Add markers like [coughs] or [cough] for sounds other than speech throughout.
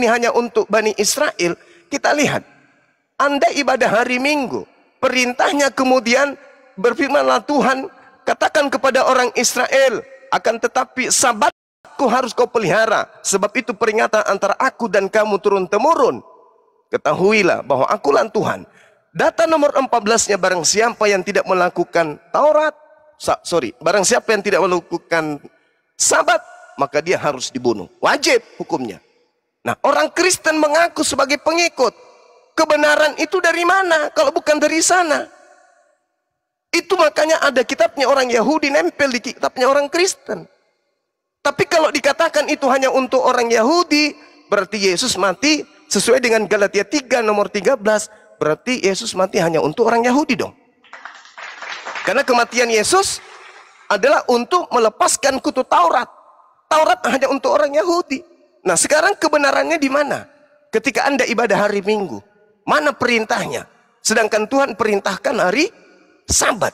ini hanya untuk Bani Israel, kita lihat. Anda ibadah hari Minggu, perintahnya kemudian berfirmanlah Tuhan, katakan kepada orang Israel, akan tetapi sabatku harus kau pelihara, sebab itu peringatan antara aku dan kamu turun-temurun. Ketahuilah bahwa akulah Tuhan. Data nomor 14-nya barang siapa yang tidak melakukan Taurat, sorry, barang siapa yang tidak melakukan sabat, maka dia harus dibunuh. Wajib hukumnya. Nah, orang Kristen mengaku sebagai pengikut. Kebenaran itu dari mana kalau bukan dari sana? Itu makanya ada kitabnya orang Yahudi nempel di kitabnya orang Kristen. Tapi kalau dikatakan itu hanya untuk orang Yahudi, berarti Yesus mati sesuai dengan Galatia 3 nomor 13, berarti Yesus mati hanya untuk orang Yahudi dong. Karena kematian Yesus adalah untuk melepaskan kutu Taurat. Taurat hanya untuk orang Yahudi. Nah sekarang kebenarannya di mana? Ketika Anda ibadah hari Minggu, mana perintahnya? Sedangkan Tuhan perintahkan hari Sabat.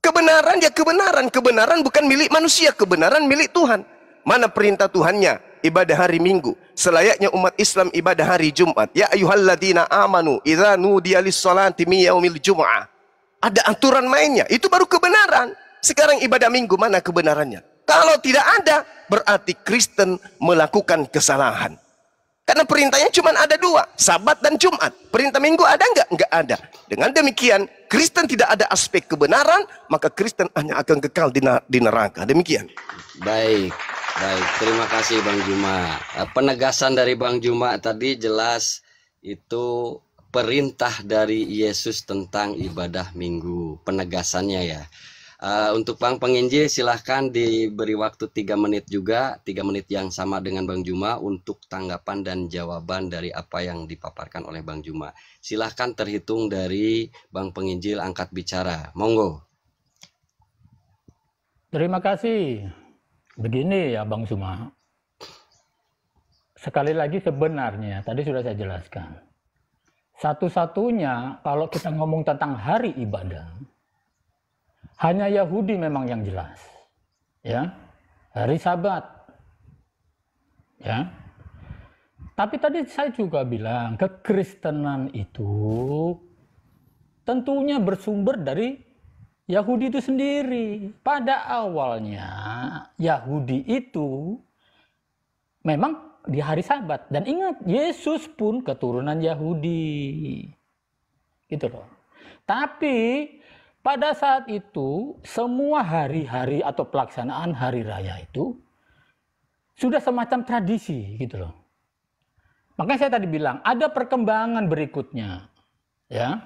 Kebenaran ya kebenaran, kebenaran bukan milik manusia, kebenaran milik Tuhan. Mana perintah Tuhannya? Ibadah hari Minggu. Selayaknya umat Islam ibadah hari Jumat. Ya ayuhalladina amanu iranu dialis salati yaumil jum'ah. Ada aturan mainnya, itu baru kebenaran. Sekarang ibadah Minggu mana kebenarannya? Kalau tidak ada, berarti Kristen melakukan kesalahan. Karena perintahnya cuma ada dua, sabat dan Jumat. Perintah minggu ada nggak? Nggak ada. Dengan demikian, Kristen tidak ada aspek kebenaran, maka Kristen hanya akan kekal di, di neraka. Demikian. Baik, baik. Terima kasih Bang Juma. Eh, penegasan dari Bang Juma tadi jelas itu perintah dari Yesus tentang ibadah minggu. Penegasannya ya. Eh, untuk Bang Penginji silahkan diberi waktu tiga menit juga, tiga menit yang sama dengan Bang Juma untuk tanggapan dan jawaban dari apa yang dipaparkan oleh Bang Juma. Silahkan terhitung dari Bang Penginjil angkat bicara. Monggo. Terima kasih. Begini ya Bang Juma. Sekali lagi sebenarnya tadi sudah saya jelaskan. Satu-satunya kalau kita ngomong tentang hari ibadah, hanya Yahudi memang yang jelas. Ya. Hari Sabat. Ya. Tapi tadi saya juga bilang kekristenan itu tentunya bersumber dari Yahudi itu sendiri. Pada awalnya Yahudi itu memang di hari Sabat dan ingat Yesus pun keturunan Yahudi. Gitu loh. Tapi pada saat itu, semua hari-hari atau pelaksanaan hari raya itu sudah semacam tradisi gitu loh. Makanya saya tadi bilang ada perkembangan berikutnya. Ya.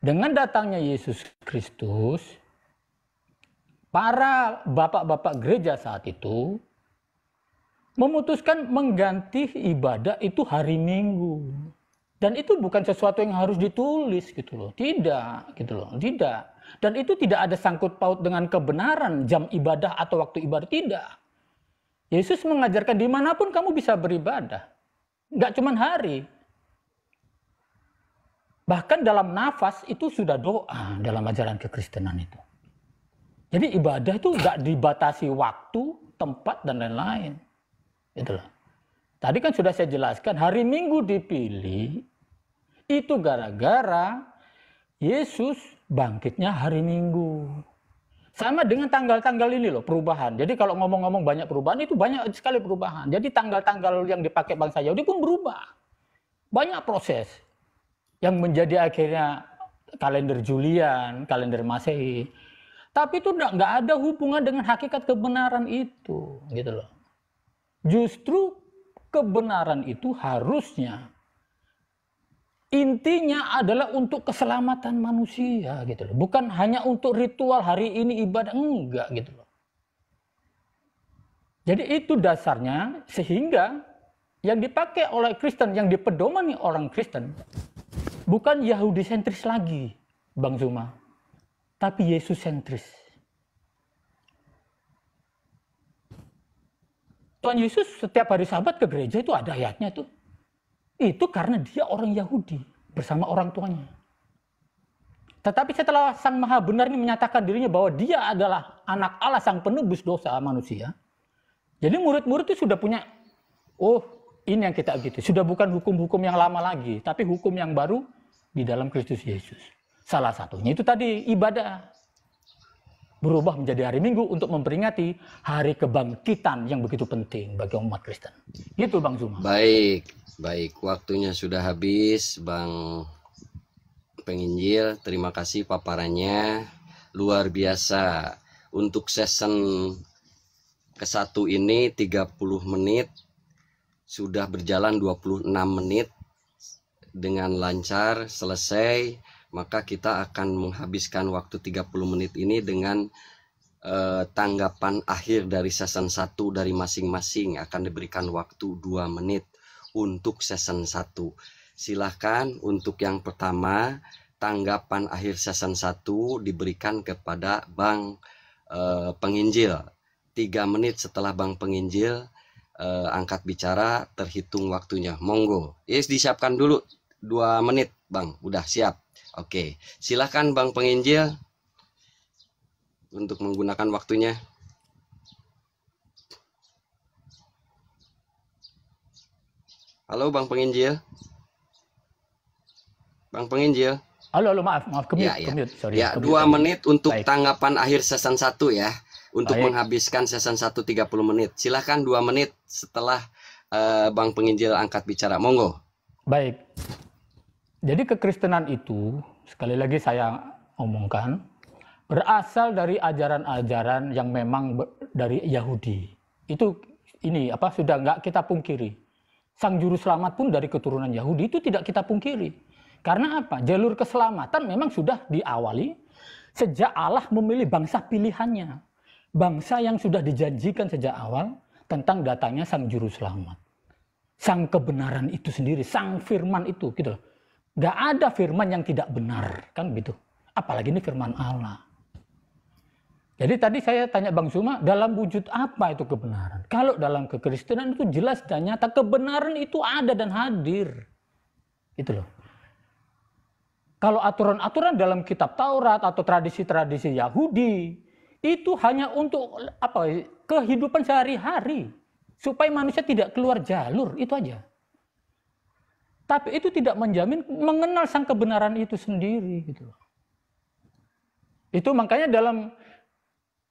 Dengan datangnya Yesus Kristus, para bapak-bapak gereja saat itu memutuskan mengganti ibadah itu hari Minggu. Dan itu bukan sesuatu yang harus ditulis gitu loh. Tidak gitu loh. Tidak dan itu tidak ada sangkut paut dengan kebenaran jam ibadah atau waktu ibadah tidak. Yesus mengajarkan dimanapun kamu bisa beribadah. Enggak cuma hari. Bahkan dalam nafas itu sudah doa dalam ajaran kekristenan itu. Jadi ibadah itu enggak dibatasi waktu, tempat, dan lain-lain. Itulah. Tadi kan sudah saya jelaskan, hari Minggu dipilih itu gara-gara Yesus bangkitnya hari Minggu. Sama dengan tanggal-tanggal ini loh perubahan. Jadi kalau ngomong-ngomong banyak perubahan itu banyak sekali perubahan. Jadi tanggal-tanggal yang dipakai bangsa Yahudi pun berubah. Banyak proses yang menjadi akhirnya kalender Julian, kalender Masehi. Tapi itu nggak ada hubungan dengan hakikat kebenaran itu, gitu loh. Justru kebenaran itu harusnya intinya adalah untuk keselamatan manusia gitu loh. Bukan hanya untuk ritual hari ini ibadah enggak gitu loh. Jadi itu dasarnya sehingga yang dipakai oleh Kristen yang dipedomani orang Kristen bukan Yahudi sentris lagi, Bang Zuma. Tapi Yesus sentris. Tuhan Yesus setiap hari sabat ke gereja itu ada ayatnya tuh itu karena dia orang Yahudi bersama orang tuanya. Tetapi setelah Sang Maha Benar ini menyatakan dirinya bahwa dia adalah anak Allah Sang Penebus dosa manusia. Jadi murid-murid itu sudah punya, oh ini yang kita gitu. Sudah bukan hukum-hukum yang lama lagi, tapi hukum yang baru di dalam Kristus Yesus. Salah satunya itu tadi ibadah berubah menjadi hari Minggu untuk memperingati hari kebangkitan yang begitu penting bagi umat Kristen. Itu Bang Zuma. Baik, baik. Waktunya sudah habis, Bang Penginjil. Terima kasih paparannya. Luar biasa. Untuk season ke satu ini 30 menit sudah berjalan 26 menit dengan lancar selesai maka kita akan menghabiskan waktu 30 menit ini dengan eh, tanggapan akhir dari season 1 dari masing-masing akan diberikan waktu 2 menit untuk season 1 silahkan untuk yang pertama tanggapan akhir season 1 diberikan kepada Bang eh, Penginjil 3 menit setelah Bang Penginjil eh, angkat bicara terhitung waktunya monggo yes disiapkan dulu 2 menit Bang udah siap Oke, silahkan Bang Penginjil untuk menggunakan waktunya. Halo Bang Penginjil. Bang Penginjil. Halo, halo maaf, maaf kemute, ya, ya. Kemute, sorry. Ya, kemute, dua kemute. menit untuk Baik. tanggapan akhir season 1 ya. Untuk Baik. menghabiskan season 1 30 menit. Silahkan dua menit setelah uh, Bang Penginjil angkat bicara. Monggo. Baik. Jadi kekristenan itu, sekali lagi saya omongkan, berasal dari ajaran-ajaran yang memang dari Yahudi. Itu ini apa sudah nggak kita pungkiri. Sang juru selamat pun dari keturunan Yahudi itu tidak kita pungkiri. Karena apa? Jalur keselamatan memang sudah diawali sejak Allah memilih bangsa pilihannya. Bangsa yang sudah dijanjikan sejak awal tentang datangnya sang juru selamat. Sang kebenaran itu sendiri, sang firman itu gitu loh Gak ada firman yang tidak benar, kan begitu. Apalagi ini firman Allah. Jadi tadi saya tanya Bang Suma dalam wujud apa itu kebenaran? Kalau dalam kekristenan itu jelas dan nyata, kebenaran itu ada dan hadir. Itu loh. Kalau aturan-aturan dalam kitab Taurat atau tradisi-tradisi Yahudi, itu hanya untuk apa kehidupan sehari-hari supaya manusia tidak keluar jalur itu aja tapi itu tidak menjamin mengenal sang kebenaran itu sendiri gitu Itu makanya dalam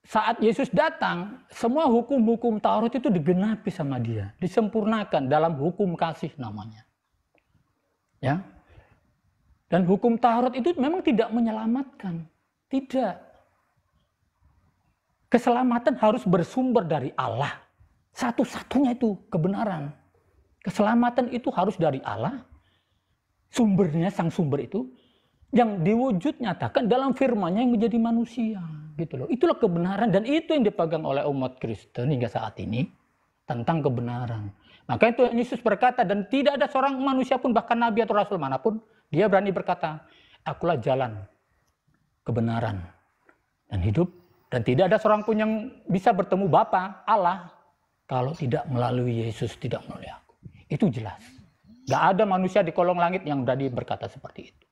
saat Yesus datang, semua hukum-hukum Taurat itu digenapi sama dia, disempurnakan dalam hukum kasih namanya. Ya. Dan hukum Taurat itu memang tidak menyelamatkan. Tidak. Keselamatan harus bersumber dari Allah. Satu-satunya itu kebenaran. Keselamatan itu harus dari Allah. Sumbernya sang sumber itu yang diwujud nyatakan dalam firman yang menjadi manusia, gitu loh. Itulah kebenaran dan itu yang dipegang oleh umat Kristen hingga saat ini tentang kebenaran. Maka itu Yesus berkata dan tidak ada seorang manusia pun bahkan nabi atau rasul manapun dia berani berkata, "Akulah jalan kebenaran dan hidup dan tidak ada seorang pun yang bisa bertemu Bapa Allah kalau tidak melalui Yesus, tidak melalui aku." Itu jelas. Gak ada manusia di kolong langit yang berani berkata seperti itu.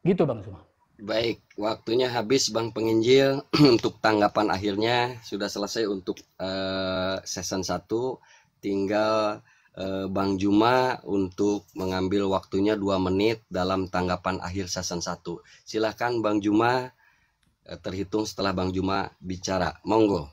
Gitu Bang Suma. Baik, waktunya habis Bang Penginjil [clears throat] untuk tanggapan akhirnya sudah selesai untuk uh, season 1 tinggal eh, Bang Juma untuk mengambil waktunya 2 menit dalam tanggapan akhir season satu Silahkan Bang Juma eh, terhitung setelah Bang Juma bicara. Monggo.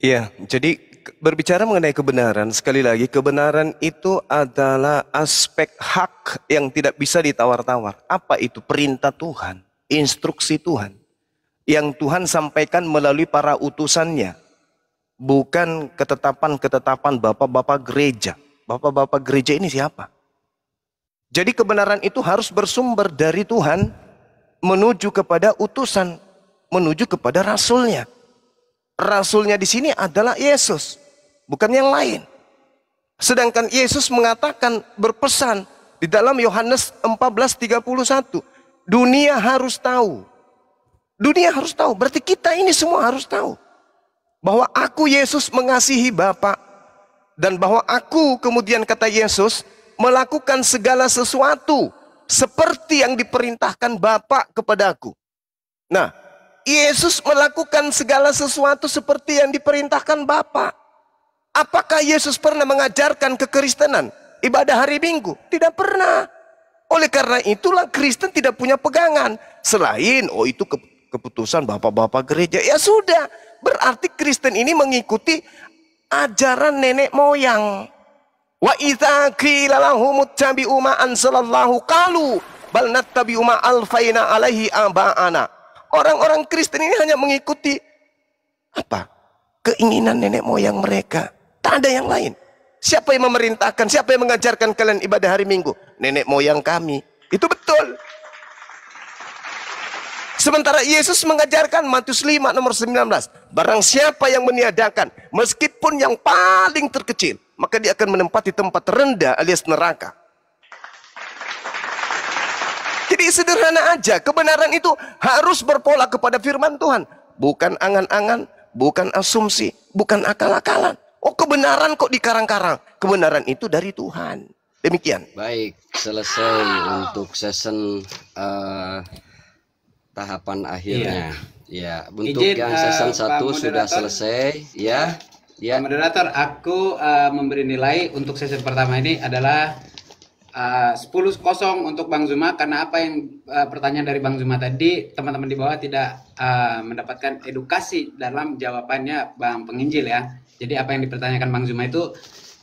Iya, jadi berbicara mengenai kebenaran, sekali lagi kebenaran itu adalah aspek hak yang tidak bisa ditawar-tawar. Apa itu perintah Tuhan, instruksi Tuhan yang Tuhan sampaikan melalui para utusannya, bukan ketetapan-ketetapan bapak-bapak gereja. Bapak-bapak gereja ini siapa? Jadi kebenaran itu harus bersumber dari Tuhan menuju kepada utusan, menuju kepada rasulnya rasulnya di sini adalah Yesus, bukan yang lain. Sedangkan Yesus mengatakan berpesan di dalam Yohanes 14:31, dunia harus tahu. Dunia harus tahu, berarti kita ini semua harus tahu bahwa aku Yesus mengasihi Bapa dan bahwa aku kemudian kata Yesus melakukan segala sesuatu seperti yang diperintahkan Bapa kepadaku. Nah, Yesus melakukan segala sesuatu seperti yang diperintahkan Bapa. Apakah Yesus pernah mengajarkan kekristenan? Ibadah hari Minggu? Tidak pernah. Oleh karena itulah Kristen tidak punya pegangan. Selain, oh itu keputusan bapak-bapak gereja. Ya sudah, berarti Kristen ini mengikuti ajaran nenek moyang. Wa idza qila lahum ittabi'u ma anzalallahu qalu bal nattabi'u ma alfaina alaihi aba'ana. Orang-orang Kristen ini hanya mengikuti apa? Keinginan nenek moyang mereka. Tak ada yang lain. Siapa yang memerintahkan? Siapa yang mengajarkan kalian ibadah hari Minggu? Nenek moyang kami. Itu betul. Sementara Yesus mengajarkan Matius 5 nomor 19. Barang siapa yang meniadakan, meskipun yang paling terkecil, maka dia akan menempati tempat rendah alias neraka. Jadi sederhana aja, kebenaran itu harus berpola kepada firman Tuhan, bukan angan-angan, bukan asumsi, bukan akal-akalan. Oh, kebenaran kok di karang karang Kebenaran itu dari Tuhan. Demikian. Baik, selesai wow. untuk season uh, eh, tahapan akhirnya. Yeah. Ya, untuk Ijin, yang season uh, 1 sudah selesai, ya. Ya. Moderator, aku uh, memberi nilai untuk season pertama ini adalah Eh, sepuluh kosong untuk Bang Zuma karena apa yang uh, pertanyaan dari Bang Zuma tadi teman-teman di bawah tidak uh, mendapatkan edukasi dalam jawabannya Bang Penginjil ya. Jadi apa yang dipertanyakan Bang Zuma itu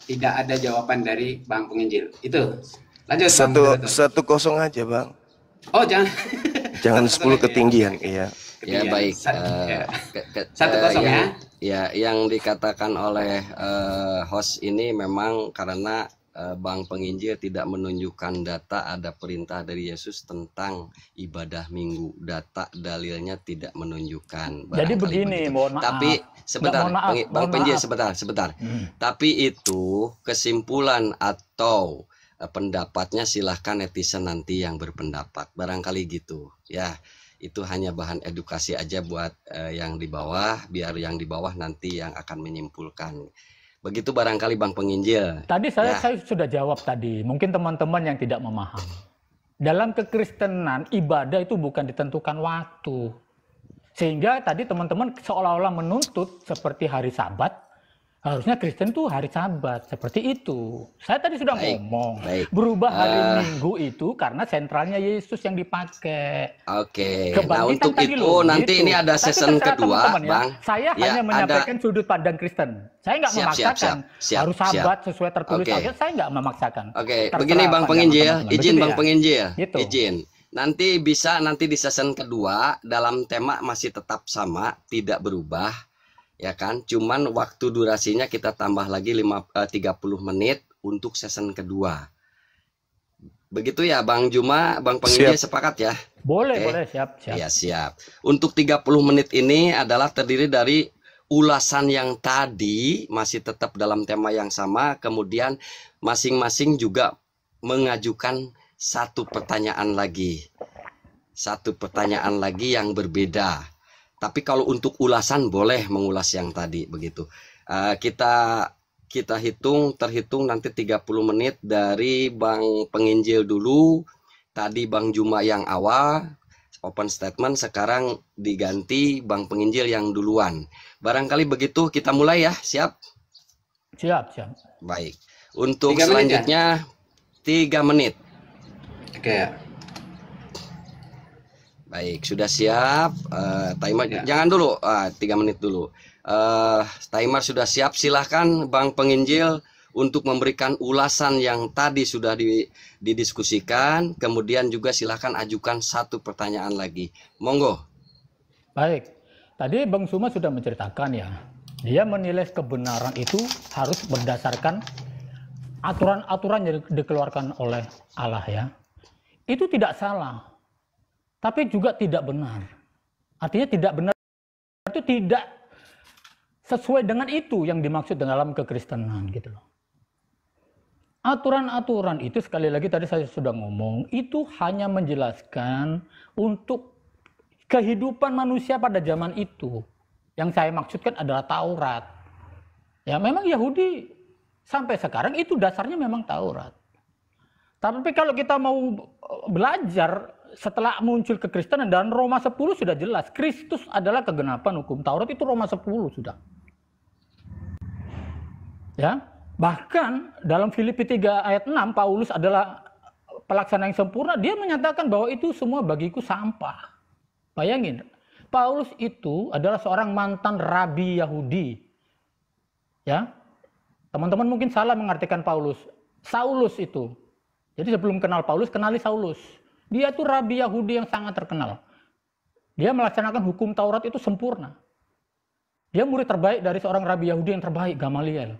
tidak ada jawaban dari Bang Penginjil. Itu. Lanjut. Satu satu kosong aja Bang. Oh jangan. Jangan [laughs] sepuluh ketinggian. Iya. Ya baik. Satu, ya. kosong ya. Ya yang dikatakan oleh uh, host ini memang karena Eh, Bang Penginjil tidak menunjukkan data ada perintah dari Yesus tentang ibadah minggu. Data dalilnya tidak menunjukkan. Jadi begini, mohon maaf. Tapi sebentar, maaf, Bang Penginjil sebentar, sebentar. Hmm. Tapi itu kesimpulan atau eh, pendapatnya silahkan netizen nanti yang berpendapat. Barangkali gitu, ya itu hanya bahan edukasi aja buat uh, yang di bawah biar yang di bawah nanti yang akan menyimpulkan Begitu barangkali Bang Penginjil. Tadi saya, ya. saya sudah jawab tadi. Mungkin teman-teman yang tidak memaham Dalam kekristenan, ibadah itu bukan ditentukan waktu. Sehingga tadi teman-teman seolah-olah menuntut seperti hari sabat, harusnya Kristen tuh hari Sabat seperti itu. Saya tadi sudah baik, ngomong baik. berubah hari uh, Minggu itu karena sentralnya Yesus yang dipakai. Oke. Okay. Nah untuk tadi itu loh, nanti gitu. ini ada season kedua, teman -teman, ya. Bang. Ya, saya ya, hanya menyampaikan ada... sudut pandang Kristen. Saya nggak memaksakan siap, siap, siap, harus Sabat siap. sesuai tertulis okay. Saya nggak memaksakan. Oke. Okay. Begini Bang Penginjil, ya. izin Bang ya? Penginjil, gitu. izin. Nanti bisa nanti di season kedua dalam tema masih tetap sama, tidak berubah ya kan cuman waktu durasinya kita tambah lagi 5, eh, 30 menit untuk season kedua begitu ya Bang Juma Bang Pengidia sepakat ya boleh okay. boleh siap siap ya siap untuk 30 menit ini adalah terdiri dari ulasan yang tadi masih tetap dalam tema yang sama kemudian masing-masing juga mengajukan satu pertanyaan lagi satu pertanyaan lagi yang berbeda tapi kalau untuk ulasan boleh mengulas yang tadi begitu. Uh, kita kita hitung terhitung nanti 30 menit dari Bang Penginjil dulu, tadi Bang Juma yang awal open statement sekarang diganti Bang Penginjil yang duluan. Barangkali begitu kita mulai ya, siap? Siap, siap. Baik. Untuk tiga selanjutnya menit ya? 3 menit. Oke. Okay. Baik, sudah siap. Uh, timer ya. jangan dulu, ah, tiga menit dulu. Uh, timer sudah siap. Silahkan Bang Penginjil untuk memberikan ulasan yang tadi sudah didiskusikan. Kemudian juga silahkan ajukan satu pertanyaan lagi. Monggo. Baik, tadi Bang Suma sudah menceritakan ya. Dia menilai kebenaran itu harus berdasarkan aturan-aturan yang dikeluarkan oleh Allah ya. Itu tidak salah tapi juga tidak benar. Artinya tidak benar itu tidak sesuai dengan itu yang dimaksud dalam kekristenan gitu loh. Aturan-aturan itu sekali lagi tadi saya sudah ngomong, itu hanya menjelaskan untuk kehidupan manusia pada zaman itu. Yang saya maksudkan adalah Taurat. Ya memang Yahudi sampai sekarang itu dasarnya memang Taurat. Tapi kalau kita mau belajar setelah muncul kekristenan dan Roma 10 sudah jelas Kristus adalah kegenapan hukum Taurat itu Roma 10 sudah. Ya, bahkan dalam Filipi 3 ayat 6 Paulus adalah pelaksana yang sempurna, dia menyatakan bahwa itu semua bagiku sampah. Bayangin, Paulus itu adalah seorang mantan rabi Yahudi. Ya. Teman-teman mungkin salah mengartikan Paulus. Saulus itu. Jadi sebelum kenal Paulus, kenali Saulus. Dia itu rabi Yahudi yang sangat terkenal. Dia melaksanakan hukum Taurat itu sempurna. Dia murid terbaik dari seorang rabi Yahudi yang terbaik, Gamaliel.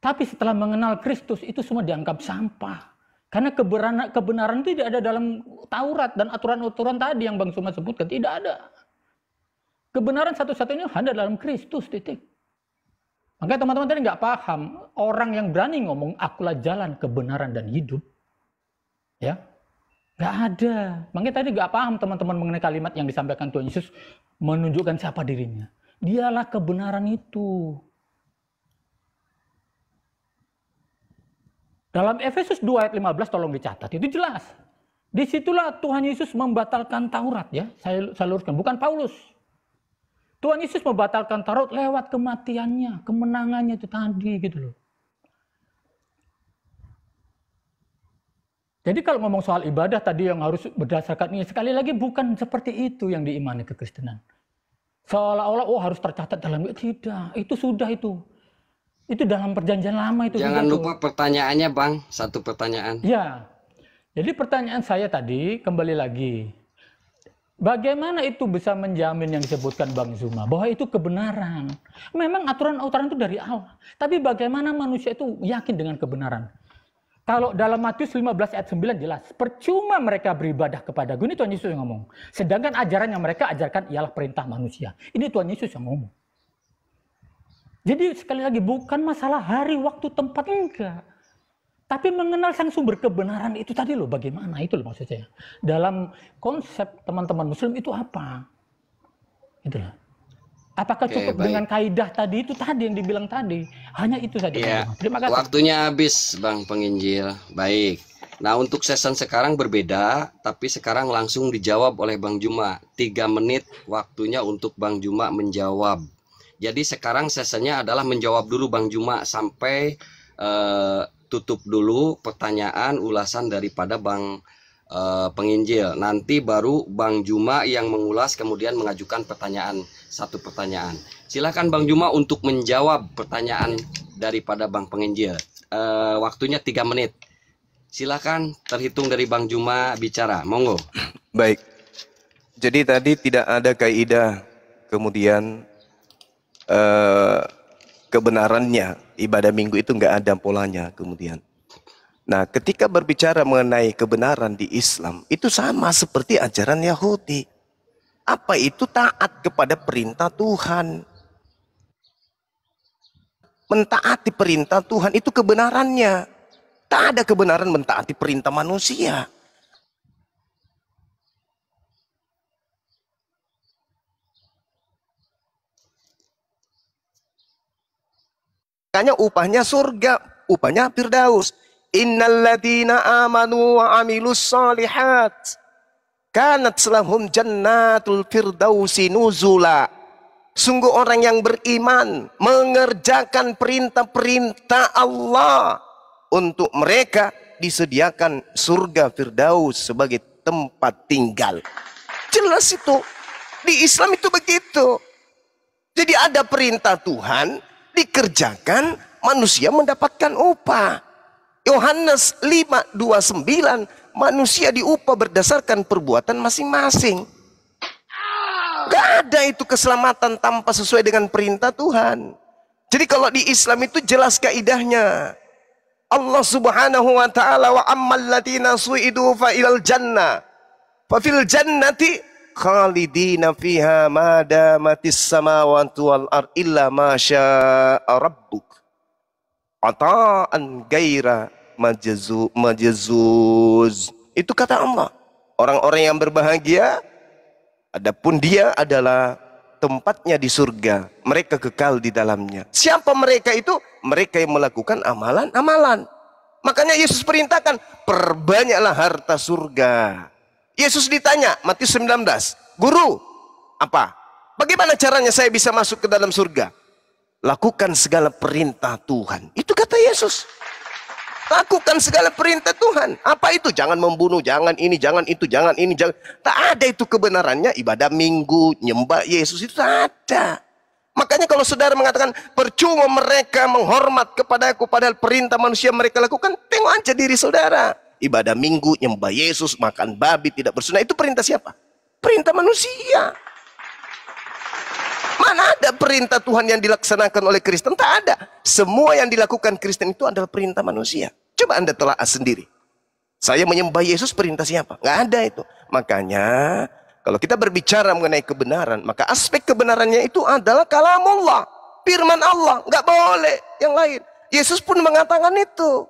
Tapi setelah mengenal Kristus itu semua dianggap sampah. Karena kebenaran, kebenaran tidak ada dalam Taurat dan aturan-aturan tadi yang Bang Suma sebutkan. Tidak ada. Kebenaran satu-satunya ada dalam Kristus, titik. Makanya teman-teman tadi nggak paham. Orang yang berani ngomong, akulah jalan kebenaran dan hidup. Ya, Gak ada. Makanya tadi gak paham teman-teman mengenai kalimat yang disampaikan Tuhan Yesus menunjukkan siapa dirinya. Dialah kebenaran itu. Dalam Efesus 2 ayat 15 tolong dicatat, itu jelas. Disitulah Tuhan Yesus membatalkan Taurat ya, saya, saya luruskan, bukan Paulus. Tuhan Yesus membatalkan Taurat lewat kematiannya, kemenangannya itu tadi gitu loh. Jadi kalau ngomong soal ibadah tadi yang harus berdasarkan ini, sekali lagi bukan seperti itu yang diimani kekristenan. Seolah-olah oh harus tercatat dalam tidak, itu sudah itu. Itu dalam perjanjian lama itu. Jangan lupa itu. pertanyaannya, Bang. Satu pertanyaan. Ya. Jadi pertanyaan saya tadi kembali lagi. Bagaimana itu bisa menjamin yang disebutkan Bang Zuma bahwa itu kebenaran? Memang aturan-aturan itu dari Allah, tapi bagaimana manusia itu yakin dengan kebenaran? Kalau dalam Matius 15 ayat 9 jelas, percuma mereka beribadah kepada Ini Tuhan Yesus yang ngomong. Sedangkan ajaran yang mereka ajarkan ialah perintah manusia. Ini Tuhan Yesus yang ngomong. Jadi sekali lagi bukan masalah hari, waktu, tempat enggak. Tapi mengenal sang sumber kebenaran itu tadi loh bagaimana itu loh maksud saya. Dalam konsep teman-teman muslim itu apa? Itulah. Apakah cukup baik. dengan kaidah tadi itu tadi yang dibilang tadi? Hanya itu saja. Ya. Terima kasih. Waktunya habis, Bang Penginjil. Baik. Nah, untuk season sekarang berbeda, tapi sekarang langsung dijawab oleh Bang Juma. Tiga menit waktunya untuk Bang Juma menjawab. Jadi sekarang sesenya adalah menjawab dulu Bang Juma sampai uh, tutup dulu pertanyaan ulasan daripada Bang Eh, penginjil. Nanti baru Bang Juma yang mengulas kemudian mengajukan pertanyaan satu pertanyaan. Silakan Bang Juma untuk menjawab pertanyaan daripada Bang penginjil. Uh, waktunya tiga menit. Silakan terhitung dari Bang Juma bicara. Monggo. Baik. Jadi tadi tidak ada kaidah kemudian eh, kebenarannya ibadah minggu itu nggak ada polanya kemudian. Nah, ketika berbicara mengenai kebenaran di Islam, itu sama seperti ajaran Yahudi. Apa itu taat kepada perintah Tuhan? Mentaati perintah Tuhan itu kebenarannya. Tak ada kebenaran mentaati perintah manusia. Makanya upahnya surga, upahnya Firdaus. Innalladzina amanu wa amilus salihat. Kanat selahum jannatul firdausi nuzula. Sungguh orang yang beriman mengerjakan perintah-perintah Allah. Untuk mereka disediakan surga firdaus sebagai tempat tinggal. Jelas itu. Di Islam itu begitu. Jadi ada perintah Tuhan dikerjakan, manusia mendapatkan upah. Yohanes 5:29 manusia diupah berdasarkan perbuatan masing-masing. Gak ada itu keselamatan tanpa sesuai dengan perintah Tuhan. Jadi kalau di Islam itu jelas kaidahnya. Allah Subhanahu wa taala wa ammal ladina suidu fa ilal jannah. Fa fil jannati khalidina fiha ma damatis samawati wal ar illa ma rabbuk ata'an gaira majazu majazuz. Itu kata Allah. Orang-orang yang berbahagia adapun dia adalah tempatnya di surga. Mereka kekal di dalamnya. Siapa mereka itu? Mereka yang melakukan amalan-amalan. Makanya Yesus perintahkan, perbanyaklah harta surga. Yesus ditanya, Matius 19, Guru, apa? Bagaimana caranya saya bisa masuk ke dalam surga? Lakukan segala perintah Tuhan. Itu kata Yesus. Lakukan segala perintah Tuhan. Apa itu? Jangan membunuh, jangan ini, jangan itu, jangan ini, jangan. Tak ada itu kebenarannya. Ibadah minggu, nyembah Yesus itu tak ada. Makanya kalau saudara mengatakan percuma mereka menghormat aku padahal perintah manusia mereka lakukan, tengok aja diri saudara. Ibadah minggu, nyembah Yesus, makan babi, tidak bersunah, itu perintah siapa? Perintah manusia. Mana ada perintah Tuhan yang dilaksanakan oleh Kristen? Tak ada. Semua yang dilakukan Kristen itu adalah perintah manusia. Coba Anda telah sendiri. Saya menyembah Yesus perintah siapa? Nggak ada itu. Makanya kalau kita berbicara mengenai kebenaran, maka aspek kebenarannya itu adalah Allah, Firman Allah. Nggak boleh yang lain. Yesus pun mengatakan itu.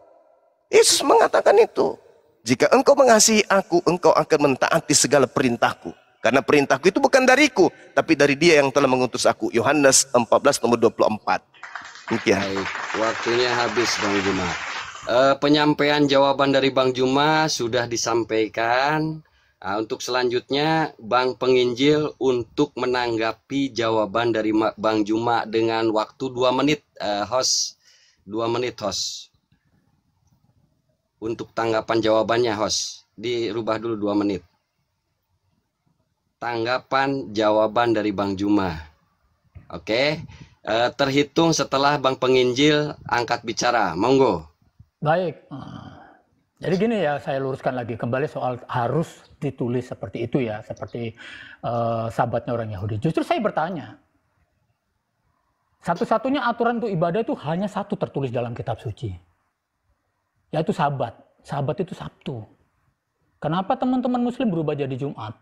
Yesus mengatakan itu. Jika engkau mengasihi aku, engkau akan mentaati segala perintahku. Karena perintahku itu bukan dariku, tapi dari dia yang telah mengutus aku. Yohanes 14 nomor 24. Baik, waktunya habis Bang Juma. E, penyampaian jawaban dari Bang Juma sudah disampaikan. Nah, untuk selanjutnya Bang Penginjil untuk menanggapi jawaban dari Bang Juma dengan waktu 2 menit e, eh, host 2 menit host. Untuk tanggapan jawabannya host dirubah dulu 2 menit tanggapan jawaban dari Bang Juma. Oke, uh, terhitung setelah Bang Penginjil angkat bicara. Monggo. Baik. Hmm. Jadi gini ya, saya luruskan lagi kembali soal harus ditulis seperti itu ya, seperti uh, sahabatnya orang Yahudi. Justru saya bertanya, satu-satunya aturan untuk ibadah itu hanya satu tertulis dalam kitab suci, yaitu sahabat. Sahabat itu Sabtu. Kenapa teman-teman Muslim berubah jadi Jumat?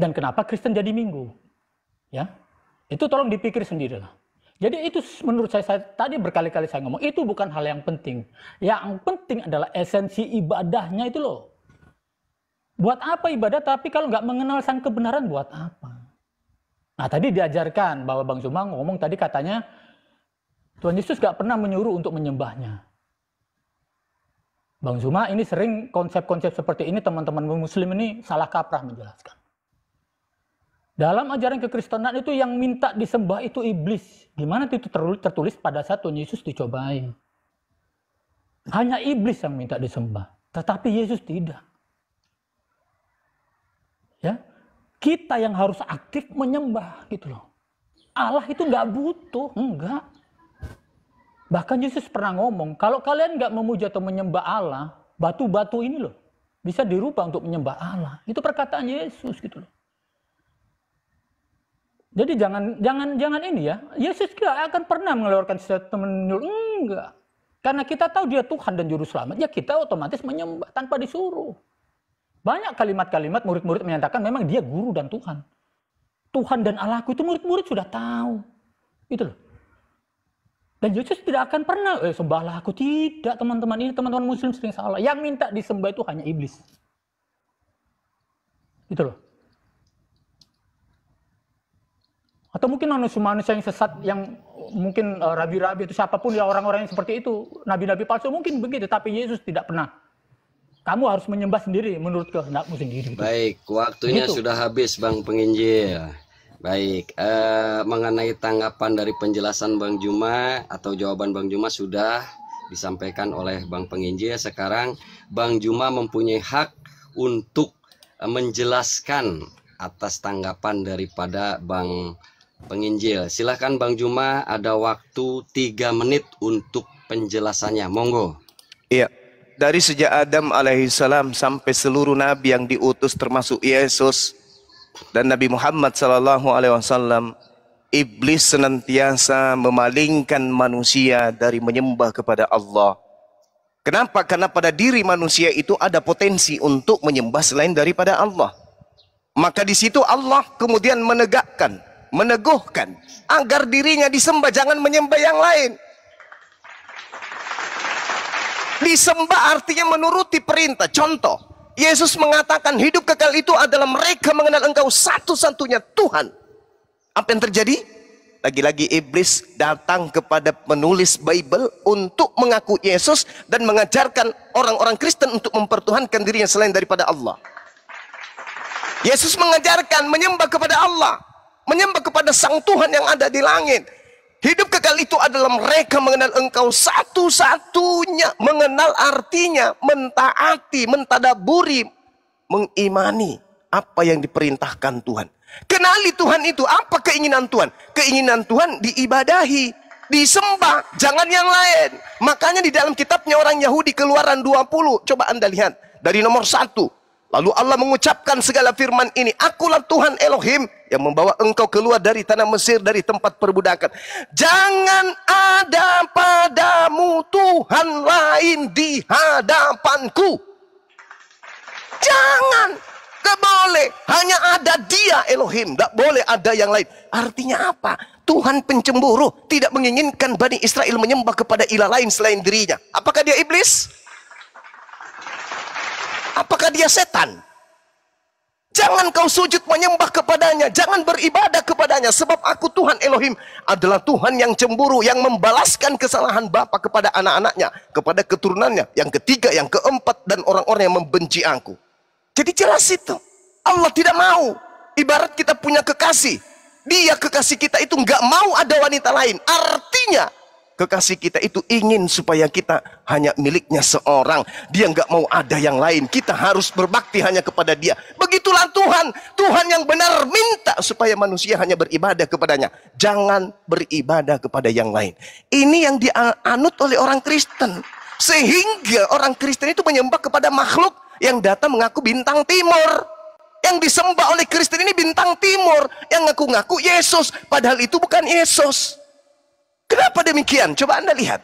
dan kenapa Kristen jadi minggu. Ya, itu tolong dipikir sendiri lah. Jadi itu menurut saya, saya tadi berkali-kali saya ngomong itu bukan hal yang penting. Yang penting adalah esensi ibadahnya itu loh. Buat apa ibadah tapi kalau nggak mengenal sang kebenaran buat apa? Nah tadi diajarkan bahwa Bang Zuma ngomong tadi katanya Tuhan Yesus nggak pernah menyuruh untuk menyembahnya. Bang Zuma ini sering konsep-konsep seperti ini teman-teman muslim ini salah kaprah menjelaskan. Dalam ajaran kekristenan itu yang minta disembah itu iblis. Gimana itu tertulis pada saat Tuhan Yesus dicobain. Hanya iblis yang minta disembah, tetapi Yesus tidak. Ya, kita yang harus aktif menyembah gitu loh. Allah itu nggak butuh, enggak. Bahkan Yesus pernah ngomong, kalau kalian nggak memuja atau menyembah Allah, batu-batu ini loh bisa dirubah untuk menyembah Allah. Itu perkataan Yesus gitu loh. Jadi jangan jangan jangan ini ya. Yesus tidak akan pernah mengeluarkan statement enggak. Karena kita tahu dia Tuhan dan juru selamat, ya kita otomatis menyembah tanpa disuruh. Banyak kalimat-kalimat murid-murid menyatakan memang dia guru dan Tuhan. Tuhan dan Allahku itu murid-murid sudah tahu. Itu loh. Dan Yesus tidak akan pernah, eh sembahlah aku. Tidak teman-teman, ini teman-teman muslim sering salah. Yang minta disembah itu hanya iblis. Itu loh. atau mungkin manusia-manusia yang sesat yang mungkin e, rabi-rabi itu siapapun ya orang-orang yang seperti itu nabi-nabi palsu mungkin begitu tapi Yesus tidak pernah kamu harus menyembah sendiri menurut kehendakmu sendiri baik waktunya gitu. sudah habis Bang penginjil baik uh, mengenai tanggapan dari penjelasan Bang Juma atau jawaban Bang Juma sudah disampaikan oleh Bang penginjil sekarang Bang Juma mempunyai hak untuk e, menjelaskan atas tanggapan daripada Bang penginjil. Silahkan Bang Juma ada waktu tiga menit untuk penjelasannya. Monggo. Iya. Dari sejak Adam alaihissalam sampai seluruh nabi yang diutus termasuk Yesus dan Nabi Muhammad sallallahu alaihi wasallam iblis senantiasa memalingkan manusia dari menyembah kepada Allah. Kenapa? Karena pada diri manusia itu ada potensi untuk menyembah selain daripada Allah. Maka di situ Allah kemudian menegakkan meneguhkan agar dirinya disembah jangan menyembah yang lain disembah artinya menuruti perintah contoh Yesus mengatakan hidup kekal itu adalah mereka mengenal engkau satu-satunya Tuhan apa yang terjadi lagi-lagi iblis datang kepada penulis Bible untuk mengaku Yesus dan mengajarkan orang-orang Kristen untuk mempertuhankan dirinya selain daripada Allah. Yesus mengajarkan menyembah kepada Allah menyembah kepada sang Tuhan yang ada di langit. Hidup kekal itu adalah mereka mengenal engkau satu-satunya, mengenal artinya, mentaati, mentadaburi, mengimani apa yang diperintahkan Tuhan. Kenali Tuhan itu apa keinginan Tuhan? Keinginan Tuhan diibadahi, disembah, jangan yang lain. Makanya di dalam kitabnya orang Yahudi keluaran 20, coba Anda lihat dari nomor satu Lalu Allah mengucapkan segala firman ini, Akulah Tuhan Elohim yang membawa engkau keluar dari tanah Mesir, dari tempat perbudakan. Jangan ada padamu Tuhan lain di hadapanku. Jangan, gak boleh. Hanya ada dia Elohim, Tidak boleh ada yang lain. Artinya apa? Tuhan pencemburu, tidak menginginkan Bani Israel menyembah kepada ilah lain selain dirinya. Apakah dia iblis? Apakah dia setan? Jangan kau sujud menyembah kepadanya, jangan beribadah kepadanya sebab aku Tuhan Elohim adalah Tuhan yang cemburu yang membalaskan kesalahan bapa kepada anak-anaknya, kepada keturunannya yang ketiga, yang keempat dan orang-orang yang membenci aku. Jadi jelas itu. Allah tidak mau. Ibarat kita punya kekasih, dia kekasih kita itu nggak mau ada wanita lain. Artinya Kekasih kita itu ingin supaya kita hanya miliknya seorang. Dia nggak mau ada yang lain. Kita harus berbakti hanya kepada dia. Begitulah Tuhan. Tuhan yang benar minta supaya manusia hanya beribadah kepadanya. Jangan beribadah kepada yang lain. Ini yang dianut oleh orang Kristen. Sehingga orang Kristen itu menyembah kepada makhluk yang datang mengaku bintang timur. Yang disembah oleh Kristen ini bintang timur. Yang ngaku-ngaku Yesus. Padahal itu bukan Yesus. Kenapa demikian? Coba Anda lihat.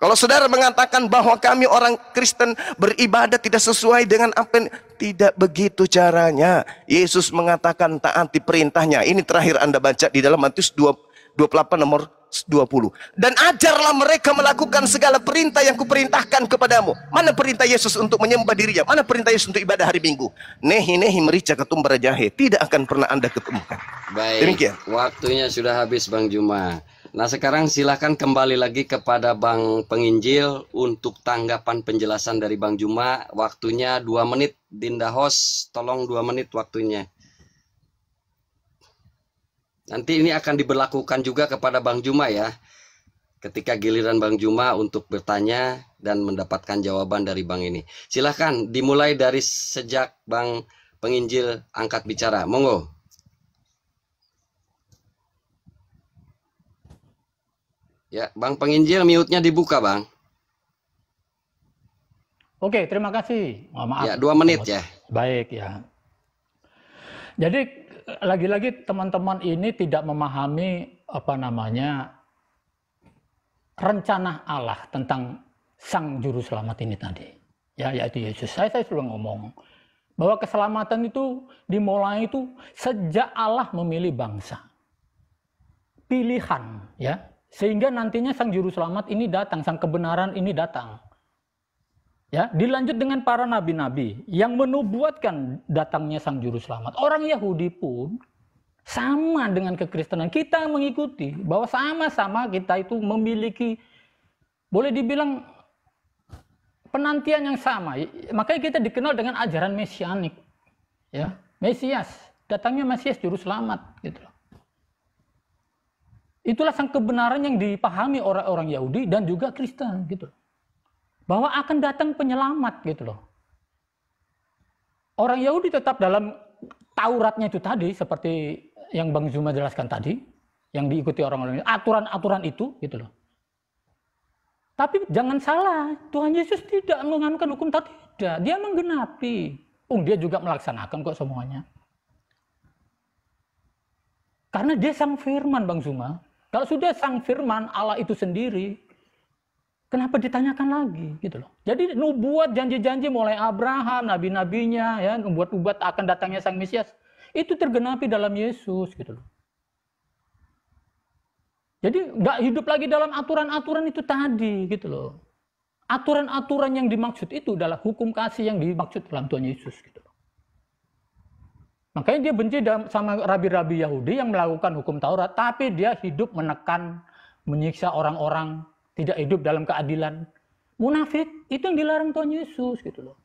Kalau saudara mengatakan bahwa kami orang Kristen beribadah tidak sesuai dengan apa yang tidak begitu caranya. Yesus mengatakan tak anti perintahnya. Ini terakhir Anda baca di dalam Matius 28 nomor 20. Dan ajarlah mereka melakukan segala perintah yang kuperintahkan kepadamu. Mana perintah Yesus untuk menyembah dirinya? Mana perintah Yesus untuk ibadah hari Minggu? Nehi-nehi merica ketumbar jahe. Tidak akan pernah Anda ketemukan. Baik. Demikian. Waktunya sudah habis Bang Juma. Nah sekarang silahkan kembali lagi kepada Bang Penginjil untuk tanggapan penjelasan dari Bang Juma. Waktunya 2 menit. Dinda Host, tolong 2 menit waktunya. Nanti ini akan diberlakukan juga kepada Bang Juma ya. Ketika giliran Bang Juma untuk bertanya dan mendapatkan jawaban dari Bang ini. Silahkan dimulai dari sejak Bang Penginjil angkat bicara. Monggo. Ya, Bang Penginjil mute-nya dibuka, Bang. Oke, terima kasih. Oh, maaf. Ya, dua menit ya. Baik ya. Jadi lagi-lagi teman-teman ini tidak memahami apa namanya rencana Allah tentang Sang Juru Selamat ini tadi. Ya, yaitu Yesus. Saya, saya sudah ngomong bahwa keselamatan itu dimulai itu sejak Allah memilih bangsa. Pilihan, ya. Sehingga nantinya sang juru selamat ini datang, sang kebenaran ini datang. Ya, dilanjut dengan para nabi-nabi yang menubuatkan datangnya sang juru selamat. Orang Yahudi pun sama dengan kekristenan. Kita mengikuti bahwa sama-sama kita itu memiliki boleh dibilang penantian yang sama. Makanya kita dikenal dengan ajaran mesianik. Ya, Mesias, datangnya Mesias juru selamat gitu. Itulah sang kebenaran yang dipahami orang-orang Yahudi dan juga Kristen gitu. Bahwa akan datang penyelamat gitu loh. Orang Yahudi tetap dalam Tauratnya itu tadi seperti yang Bang Zuma jelaskan tadi, yang diikuti orang-orang aturan-aturan itu gitu loh. Tapi jangan salah, Tuhan Yesus tidak menganukan hukum tadi, tidak. Dia menggenapi. Um, dia juga melaksanakan kok semuanya. Karena dia sang firman Bang Zuma. Kalau sudah sang firman Allah itu sendiri, kenapa ditanyakan lagi gitu loh. Jadi nubuat janji-janji mulai Abraham, nabi-nabinya ya, nubuat-nubuat akan datangnya sang Mesias itu tergenapi dalam Yesus gitu loh. Jadi nggak hidup lagi dalam aturan-aturan itu tadi gitu loh. Aturan-aturan yang dimaksud itu adalah hukum kasih yang dimaksud dalam Tuhan Yesus gitu loh. Makanya dia benci sama rabi-rabi Yahudi yang melakukan hukum Taurat, tapi dia hidup menekan, menyiksa orang-orang, tidak hidup dalam keadilan. Munafik, itu yang dilarang Tuhan Yesus gitu loh.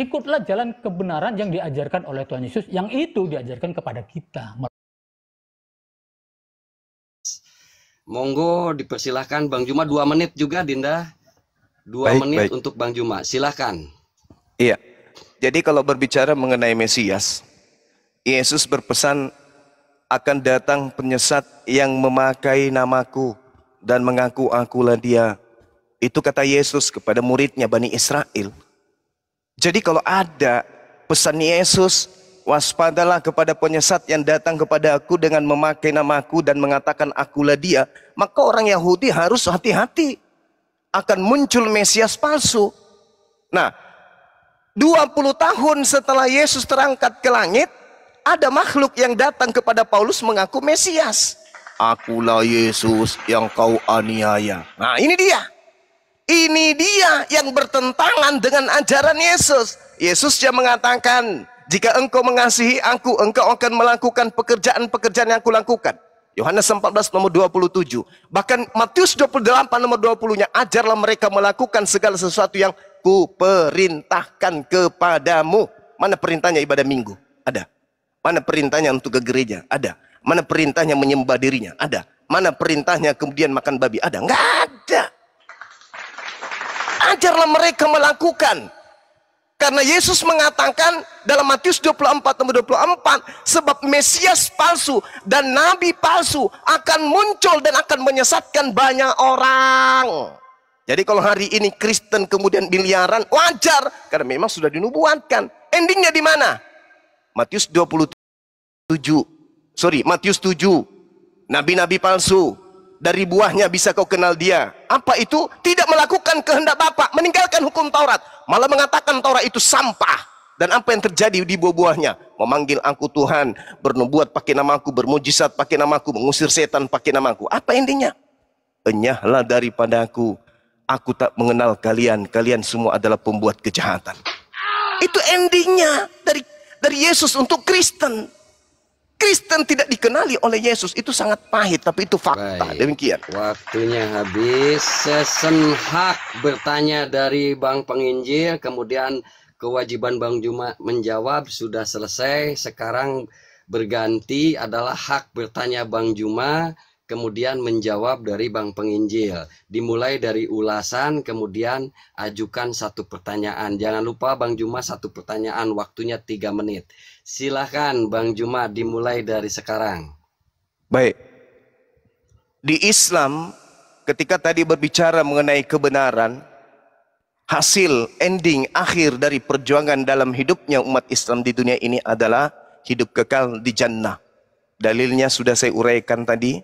Ikutlah jalan kebenaran yang diajarkan oleh Tuhan Yesus, yang itu diajarkan kepada kita. Monggo dipersilahkan Bang Juma dua menit juga Dinda. Dua baik, menit baik. untuk Bang Juma, silahkan. Iya, jadi kalau berbicara mengenai Mesias, Yesus berpesan akan datang penyesat yang memakai namaku dan mengaku akulah dia. Itu kata Yesus kepada muridnya Bani Israel. Jadi kalau ada pesan Yesus, waspadalah kepada penyesat yang datang kepada aku dengan memakai namaku dan mengatakan akulah dia. Maka orang Yahudi harus hati-hati akan muncul Mesias palsu. Nah, 20 tahun setelah Yesus terangkat ke langit, ada makhluk yang datang kepada Paulus mengaku Mesias. Akulah Yesus yang kau aniaya. Nah ini dia. Ini dia yang bertentangan dengan ajaran Yesus. Yesus yang mengatakan, jika engkau mengasihi aku, engkau akan melakukan pekerjaan-pekerjaan yang kulakukan. Yohanes 14 nomor 27. Bahkan Matius 28 nomor 20-nya, ajarlah mereka melakukan segala sesuatu yang ku perintahkan kepadamu. Mana perintahnya ibadah minggu? Ada. Mana perintahnya untuk ke gereja? Ada. Mana perintahnya menyembah dirinya? Ada. Mana perintahnya kemudian makan babi? Ada. Enggak ada. Ajarlah mereka melakukan. Karena Yesus mengatakan dalam Matius 24 24 sebab Mesias palsu dan nabi palsu akan muncul dan akan menyesatkan banyak orang. Jadi kalau hari ini Kristen kemudian miliaran, wajar. Karena memang sudah dinubuatkan. Endingnya di mana? Matius 27. Sorry, Matius 7. Nabi-nabi palsu. Dari buahnya bisa kau kenal dia. Apa itu? Tidak melakukan kehendak Bapa, meninggalkan hukum Taurat. Malah mengatakan Taurat itu sampah. Dan apa yang terjadi di buah-buahnya? Memanggil aku Tuhan, bernubuat pakai namaku, bermujizat pakai namaku, mengusir setan pakai namaku. Apa endingnya Enyahlah daripadaku, aku tak mengenal kalian, kalian semua adalah pembuat kejahatan. Itu endingnya dari dari Yesus untuk Kristen. Kristen tidak dikenali oleh Yesus itu sangat pahit tapi itu fakta Baik. demikian waktunya habis season hak bertanya dari Bang Penginjil kemudian kewajiban Bang Juma menjawab sudah selesai sekarang berganti adalah hak bertanya Bang Juma kemudian menjawab dari Bang Penginjil. Dimulai dari ulasan, kemudian ajukan satu pertanyaan. Jangan lupa Bang Juma satu pertanyaan, waktunya tiga menit. Silahkan Bang Juma dimulai dari sekarang. Baik. Di Islam, ketika tadi berbicara mengenai kebenaran, hasil, ending, akhir dari perjuangan dalam hidupnya umat Islam di dunia ini adalah hidup kekal di jannah. Dalilnya sudah saya uraikan tadi,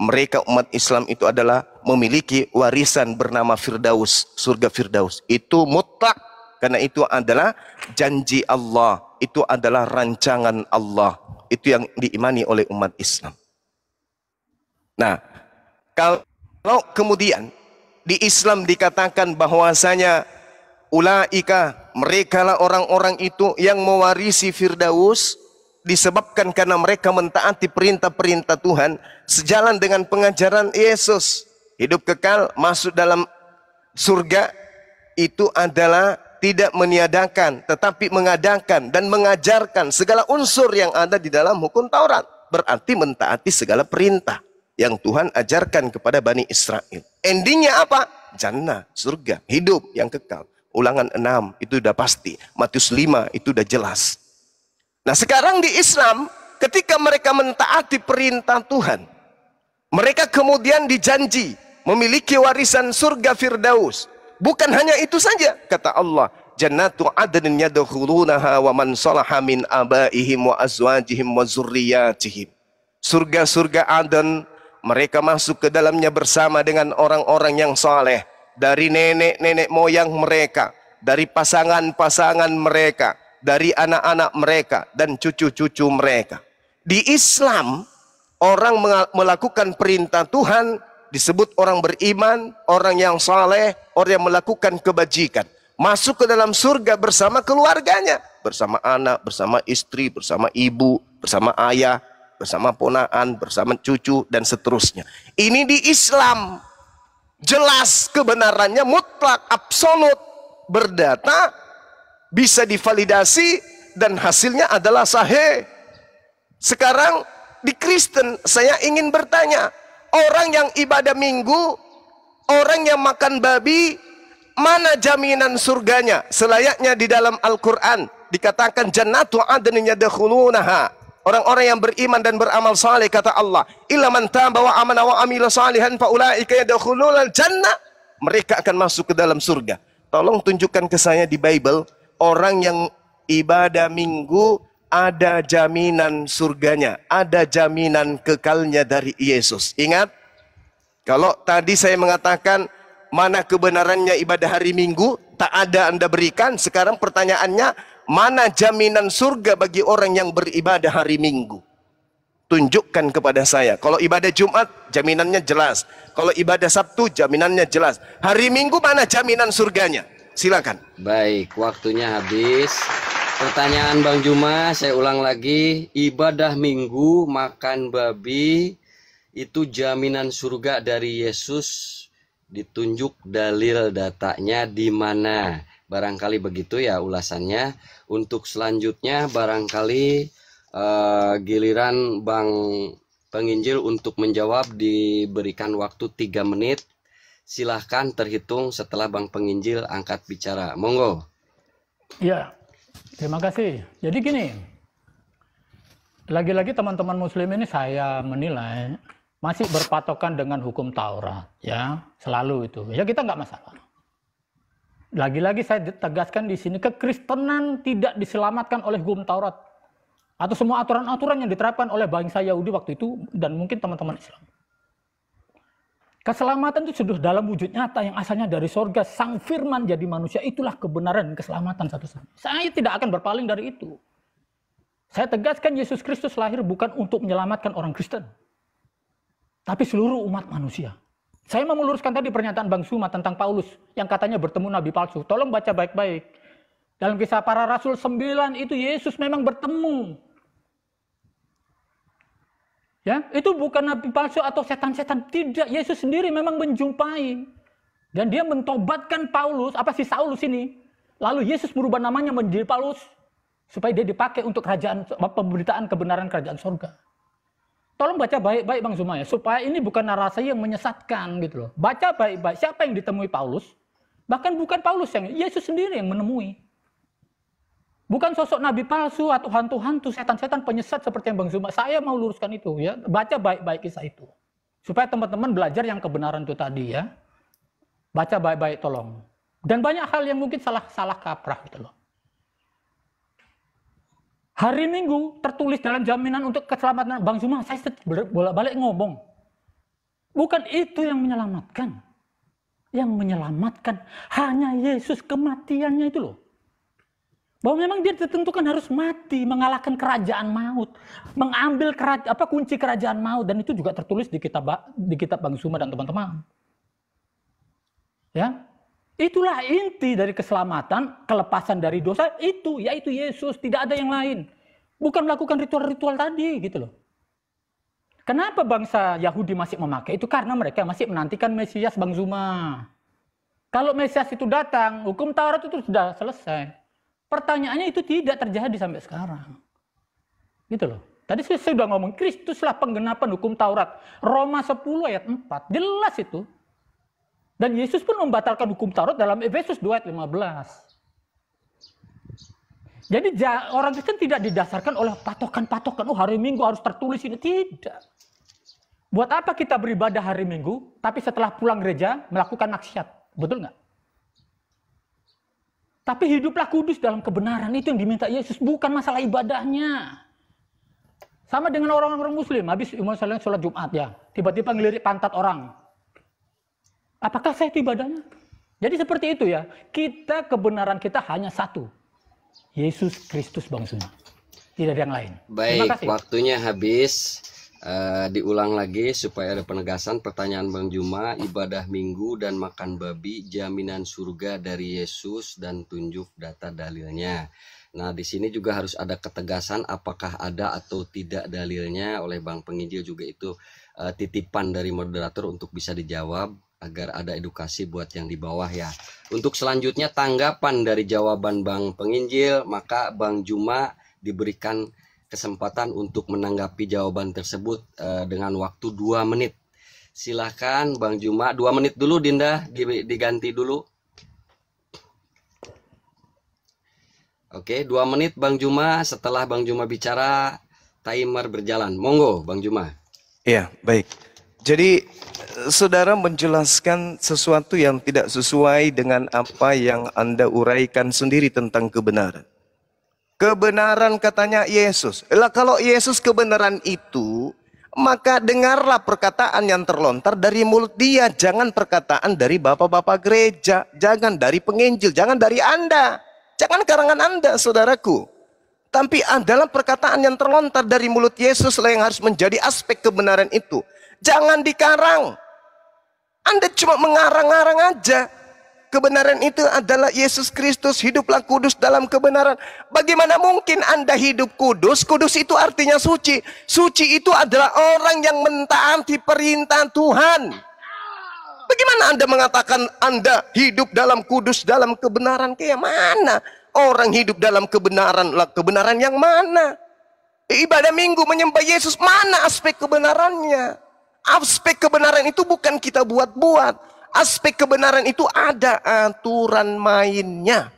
mereka umat Islam itu adalah memiliki warisan bernama Firdaus, surga Firdaus. Itu mutlak karena itu adalah janji Allah, itu adalah rancangan Allah. Itu yang diimani oleh umat Islam. Nah, kalau kemudian di Islam dikatakan bahwasanya ulaika merekalah orang-orang itu yang mewarisi Firdaus, disebabkan karena mereka mentaati perintah-perintah Tuhan sejalan dengan pengajaran Yesus. Hidup kekal masuk dalam surga itu adalah tidak meniadakan tetapi mengadakan dan mengajarkan segala unsur yang ada di dalam hukum Taurat. Berarti mentaati segala perintah yang Tuhan ajarkan kepada Bani Israel. Endingnya apa? Jannah, surga, hidup yang kekal. Ulangan 6 itu sudah pasti. Matius 5 itu sudah jelas. Nah sekarang di Islam ketika mereka mentaati perintah Tuhan. Mereka kemudian dijanji memiliki warisan surga Firdaus. Bukan hanya itu saja kata Allah. Jannatu adnin yadkhulunaha wa man salaha min abaihim wa azwajihim wa zurriyatihim. Surga-surga Aden mereka masuk ke dalamnya bersama dengan orang-orang yang saleh dari nenek-nenek moyang mereka, dari pasangan-pasangan mereka, dari anak-anak mereka dan cucu-cucu mereka. Di Islam, orang melakukan perintah Tuhan disebut orang beriman, orang yang saleh, orang yang melakukan kebajikan. Masuk ke dalam surga bersama keluarganya, bersama anak, bersama istri, bersama ibu, bersama ayah, bersama ponaan, bersama cucu dan seterusnya. Ini di Islam jelas kebenarannya mutlak absolut berdata bisa divalidasi dan hasilnya adalah sahih. Sekarang di Kristen saya ingin bertanya, orang yang ibadah minggu, orang yang makan babi, mana jaminan surganya? Selayaknya di dalam Al-Qur'an dikatakan jannatu adnin yadkhulunaha orang-orang yang beriman dan beramal saleh kata Allah ilaman tambawa wa amana wa amila salihan faulaika yadkhulunal jannah mereka akan masuk ke dalam surga tolong tunjukkan ke saya di Bible orang yang ibadah minggu ada jaminan surganya, ada jaminan kekalnya dari Yesus. Ingat, kalau tadi saya mengatakan mana kebenarannya ibadah hari Minggu, tak ada Anda berikan. Sekarang pertanyaannya, mana jaminan surga bagi orang yang beribadah hari Minggu? Tunjukkan kepada saya. Kalau ibadah Jumat, jaminannya jelas. Kalau ibadah Sabtu, jaminannya jelas. Hari Minggu mana jaminan surganya? Silakan. Baik, waktunya habis. Pertanyaan Bang Juma, saya ulang lagi. Ibadah minggu makan babi itu jaminan surga dari Yesus ditunjuk dalil datanya di mana. Barangkali begitu ya ulasannya. Untuk selanjutnya barangkali uh, giliran Bang Penginjil untuk menjawab diberikan waktu 3 menit silahkan terhitung setelah Bang Penginjil angkat bicara. Monggo. Ya, terima kasih. Jadi gini, lagi-lagi teman-teman Muslim ini saya menilai masih berpatokan dengan hukum Taurat, ya selalu itu. Ya kita nggak masalah. Lagi-lagi saya tegaskan di sini kekristenan tidak diselamatkan oleh hukum Taurat atau semua aturan-aturan yang diterapkan oleh bangsa Yahudi waktu itu dan mungkin teman-teman Islam. Keselamatan itu sudah dalam wujud nyata yang asalnya dari sorga. Sang firman jadi manusia itulah kebenaran keselamatan satu-satunya. Saya tidak akan berpaling dari itu. Saya tegaskan Yesus Kristus lahir bukan untuk menyelamatkan orang Kristen. Tapi seluruh umat manusia. Saya mau meluruskan tadi pernyataan Bang Suma tentang Paulus yang katanya bertemu nabi palsu. Tolong baca baik-baik. Dalam kisah para rasul 9 itu Yesus memang bertemu Ya, itu bukan nabi palsu atau setan-setan. Tidak, Yesus sendiri memang menjumpai. Dan dia mentobatkan Paulus, apa si Saulus ini? Lalu Yesus berubah namanya menjadi Paulus supaya dia dipakai untuk kerajaan pemberitaan kebenaran kerajaan surga. Tolong baca baik-baik Bang Zuma ya, supaya ini bukan narasi yang menyesatkan gitu loh. Baca baik-baik siapa yang ditemui Paulus? Bahkan bukan Paulus yang Yesus sendiri yang menemui. Bukan sosok nabi palsu atau hantu-hantu, setan-setan penyesat seperti yang Bang Zuma. Saya mau luruskan itu ya. Baca baik-baik kisah itu. Supaya teman-teman belajar yang kebenaran itu tadi ya. Baca baik-baik tolong. Dan banyak hal yang mungkin salah-salah kaprah gitu loh. Hari Minggu tertulis dalam jaminan untuk keselamatan Bang Zuma. Saya bolak-balik ngomong. Bukan itu yang menyelamatkan. Yang menyelamatkan hanya Yesus kematiannya itu loh bahwa memang dia ditentukan harus mati, mengalahkan kerajaan maut, mengambil keraja apa kunci kerajaan maut dan itu juga tertulis di kitab di kitab Bang Suma dan teman-teman. Ya. Itulah inti dari keselamatan, kelepasan dari dosa itu yaitu Yesus, tidak ada yang lain. Bukan melakukan ritual-ritual tadi gitu loh. Kenapa bangsa Yahudi masih memakai itu? Karena mereka masih menantikan Mesias Bang Zuma. Kalau Mesias itu datang, hukum Taurat itu sudah selesai. Pertanyaannya itu tidak terjadi sampai sekarang. Gitu loh. Tadi saya sudah ngomong, Kristuslah penggenapan hukum Taurat. Roma 10 ayat 4, jelas itu. Dan Yesus pun membatalkan hukum Taurat dalam Efesus 2 ayat 15. Jadi orang Kristen tidak didasarkan oleh patokan-patokan. Oh hari Minggu harus tertulis ini. Tidak. Buat apa kita beribadah hari Minggu, tapi setelah pulang gereja melakukan maksiat? Betul nggak? Tapi hiduplah kudus dalam kebenaran itu yang diminta Yesus, bukan masalah ibadahnya. Sama dengan orang-orang muslim, habis misalnya sholat Jumat ya, tiba-tiba ngelirik pantat orang. Apakah saya itu ibadahnya? Jadi seperti itu ya, kita kebenaran kita hanya satu. Yesus Kristus bangsunya, Tidak ada yang lain. Baik, waktunya habis. Eh, diulang lagi supaya ada penegasan pertanyaan Bang Juma ibadah minggu dan makan babi jaminan surga dari Yesus dan tunjuk data dalilnya nah di sini juga harus ada ketegasan apakah ada atau tidak dalilnya oleh Bang Penginjil juga itu uh, titipan dari moderator untuk bisa dijawab agar ada edukasi buat yang di bawah ya untuk selanjutnya tanggapan dari jawaban Bang Penginjil maka Bang Juma diberikan kesempatan untuk menanggapi jawaban tersebut uh, dengan waktu 2 menit. Silahkan Bang Juma, 2 menit dulu Dinda, diganti dulu. Oke, 2 menit Bang Juma, setelah Bang Juma bicara, timer berjalan. Monggo Bang Juma. Iya, baik. Jadi eh, saudara menjelaskan sesuatu yang tidak sesuai dengan apa yang Anda uraikan sendiri tentang kebenaran. Kebenaran katanya Yesus. Lah kalau Yesus kebenaran itu, maka dengarlah perkataan yang terlontar dari mulut dia. Jangan perkataan dari bapak-bapak gereja. Jangan dari penginjil. Jangan dari Anda. Jangan karangan Anda, saudaraku. Tapi ah, dalam perkataan yang terlontar dari mulut Yesus lah yang harus menjadi aspek kebenaran itu. Jangan dikarang. Anda cuma mengarang-arang aja kebenaran itu adalah Yesus Kristus, hiduplah kudus dalam kebenaran. Bagaimana mungkin Anda hidup kudus? Kudus itu artinya suci. Suci itu adalah orang yang mentaati perintah Tuhan. Bagaimana Anda mengatakan Anda hidup dalam kudus dalam kebenaran? Kayak mana? Orang hidup dalam kebenaran lah kebenaran yang mana? Eh, ibadah minggu menyembah Yesus, mana aspek kebenarannya? Aspek kebenaran itu bukan kita buat-buat Aspek kebenaran itu ada aturan mainnya.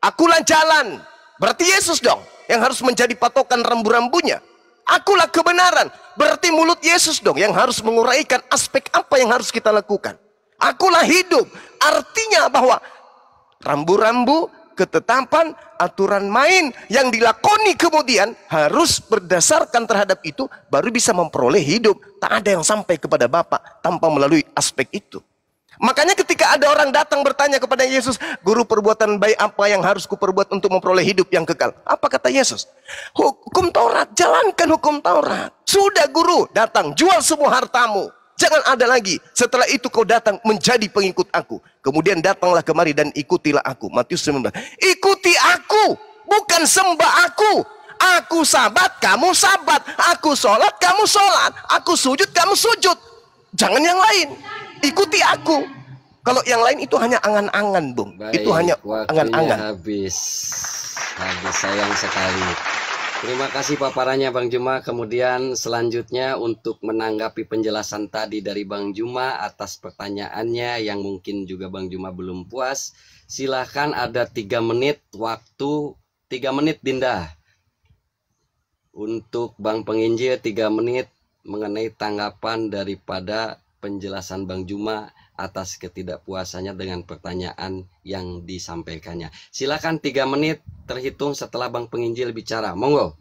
Akulah jalan. Berarti Yesus dong yang harus menjadi patokan rambu-rambunya. Akulah kebenaran. Berarti mulut Yesus dong yang harus menguraikan aspek apa yang harus kita lakukan. Akulah hidup. Artinya bahwa rambu-rambu, ketetapan, aturan main yang dilakoni kemudian harus berdasarkan terhadap itu baru bisa memperoleh hidup. Tak ada yang sampai kepada Bapak tanpa melalui aspek itu. Makanya ketika ada orang datang bertanya kepada Yesus, guru perbuatan baik apa yang harus kuperbuat untuk memperoleh hidup yang kekal? Apa kata Yesus? Hukum Taurat, jalankan hukum Taurat. Sudah guru, datang, jual semua hartamu. Jangan ada lagi. Setelah itu kau datang menjadi pengikut aku. Kemudian datanglah kemari dan ikutilah aku. Matius 19. Ikuti aku, bukan sembah aku. Aku sabat, kamu sabat. Aku sholat, kamu sholat. Aku sujud, kamu sujud. Jangan yang lain. Ikuti aku. Kalau yang lain itu hanya angan-angan, Bung. Baik, itu hanya angan-angan. Habis. Habis sayang sekali. Terima kasih paparannya Bang Juma. Kemudian selanjutnya untuk menanggapi penjelasan tadi dari Bang Juma atas pertanyaannya yang mungkin juga Bang Juma belum puas, silahkan ada tiga menit waktu tiga menit Dinda. Untuk Bang Penginjil tiga menit mengenai tanggapan daripada penjelasan Bang Juma atas ketidakpuasannya dengan pertanyaan yang disampaikannya. Silakan tiga menit terhitung setelah Bang Penginjil bicara. Monggo.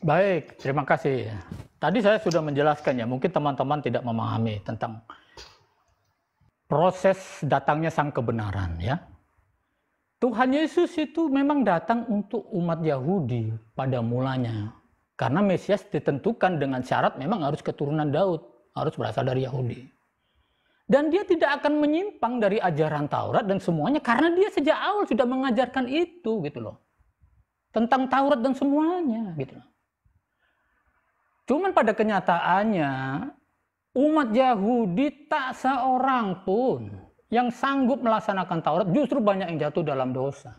Baik, terima kasih. Tadi saya sudah menjelaskan ya, mungkin teman-teman tidak memahami tentang proses datangnya sang kebenaran ya. Tuhan Yesus itu memang datang untuk umat Yahudi pada mulanya. Karena Mesias ditentukan dengan syarat memang harus keturunan Daud, harus berasal dari Yahudi. Dan dia tidak akan menyimpang dari ajaran Taurat dan semuanya karena dia sejak awal sudah mengajarkan itu gitu loh. Tentang Taurat dan semuanya gitu loh. Cuman pada kenyataannya umat Yahudi tak seorang pun yang sanggup melaksanakan Taurat justru banyak yang jatuh dalam dosa.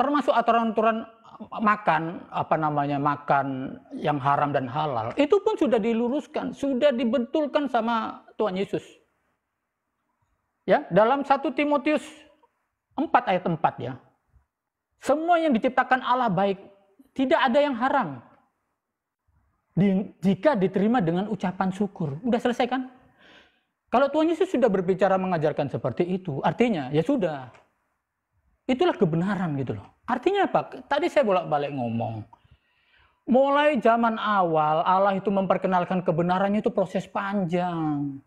Termasuk aturan-aturan makan apa namanya makan yang haram dan halal itu pun sudah diluruskan, sudah dibetulkan sama Tuhan Yesus. Ya, dalam satu Timotius 4 ayat 4 ya. Semua yang diciptakan Allah baik, tidak ada yang haram. Jika diterima dengan ucapan syukur, udah selesai kan? Kalau Tuhan Yesus sudah berbicara mengajarkan seperti itu, artinya ya sudah, Itulah kebenaran gitu loh. Artinya apa? Tadi saya bolak-balik ngomong. Mulai zaman awal Allah itu memperkenalkan kebenarannya itu proses panjang.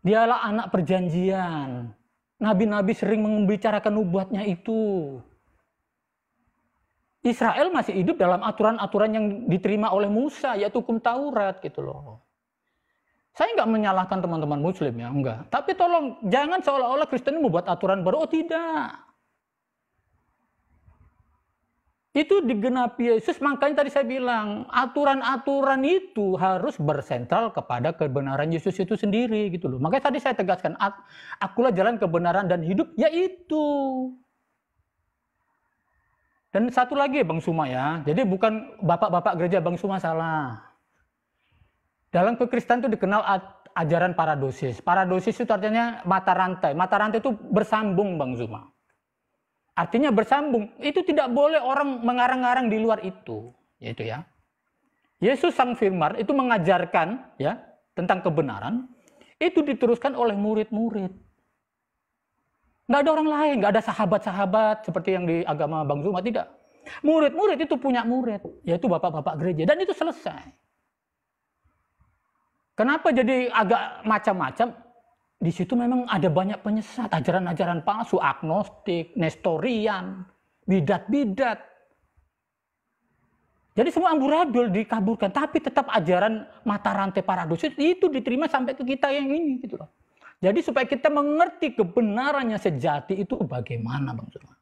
Dialah anak perjanjian. Nabi-nabi sering membicarakan nubuatnya itu. Israel masih hidup dalam aturan-aturan yang diterima oleh Musa, yaitu hukum Taurat gitu loh. Saya nggak menyalahkan teman-teman Muslim ya, enggak. Tapi tolong jangan seolah-olah Kristen membuat aturan baru. Oh tidak, itu digenapi Yesus, makanya tadi saya bilang, aturan-aturan itu harus bersentral kepada kebenaran Yesus itu sendiri gitu loh. Makanya tadi saya tegaskan, akulah jalan kebenaran dan hidup, yaitu. Dan satu lagi Bang Suma ya, jadi bukan bapak-bapak gereja Bang Suma salah. Dalam kekristenan itu dikenal ajaran paradosis. Paradosis itu artinya mata rantai. Mata rantai itu bersambung Bang Suma. Artinya bersambung. Itu tidak boleh orang mengarang-arang di luar itu, yaitu ya. Yesus sang firman itu mengajarkan ya tentang kebenaran itu diteruskan oleh murid-murid. Nggak ada orang lain, nggak ada sahabat-sahabat seperti yang di agama Bang Zuma, tidak. Murid-murid itu punya murid, yaitu bapak-bapak gereja. Dan itu selesai. Kenapa jadi agak macam-macam? di situ memang ada banyak penyesat, ajaran-ajaran palsu, agnostik, nestorian, bidat-bidat. Jadi semua amburadul dikaburkan, tapi tetap ajaran mata rantai para dosen itu diterima sampai ke kita yang ini gitu loh. Jadi supaya kita mengerti kebenarannya sejati itu bagaimana Bang Suma.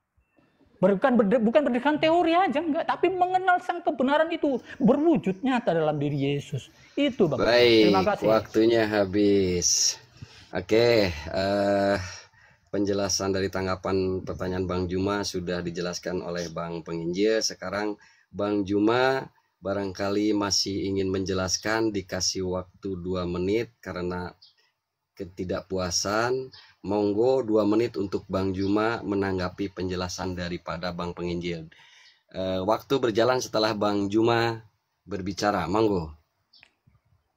Bukan, berde, bukan berdekan teori aja enggak, tapi mengenal sang kebenaran itu berwujud nyata dalam diri Yesus. Itu Bang. Baik, Terima kasih. Waktunya habis. Oke, uh, penjelasan dari tanggapan pertanyaan Bang Juma sudah dijelaskan oleh Bang Penginjil. Sekarang Bang Juma barangkali masih ingin menjelaskan dikasih waktu dua menit karena ketidakpuasan. Monggo dua menit untuk Bang Juma menanggapi penjelasan daripada Bang Penginjil. Uh, waktu berjalan setelah Bang Juma berbicara. Monggo.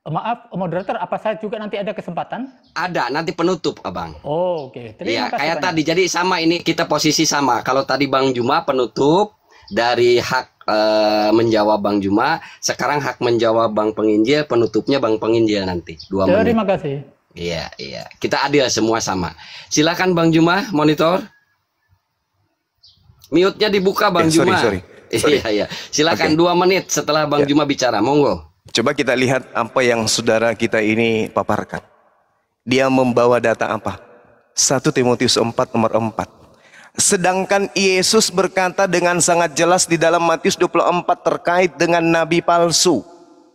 Maaf, moderator, apa saya juga nanti ada kesempatan? Ada, nanti penutup, Abang. Oh, oke. Okay. Terima iya, Kayak banyak. tadi, jadi sama ini kita posisi sama. Kalau tadi Bang Juma penutup dari hak e, menjawab Bang Juma, sekarang hak menjawab Bang Penginjil, penutupnya Bang Penginjil nanti. Dua Terima menit. kasih. Iya, iya. Kita adil semua sama. Silakan Bang Juma monitor. Mute-nya dibuka Bang eh, sorry, Juma. Sorry, [laughs] iya, sorry. Iya, iya. Silakan okay. dua menit setelah Bang yeah. Juma bicara. Monggo. Coba kita lihat apa yang saudara kita ini paparkan. Dia membawa data apa? 1 Timotius 4 nomor 4. Sedangkan Yesus berkata dengan sangat jelas di dalam Matius 24 terkait dengan nabi palsu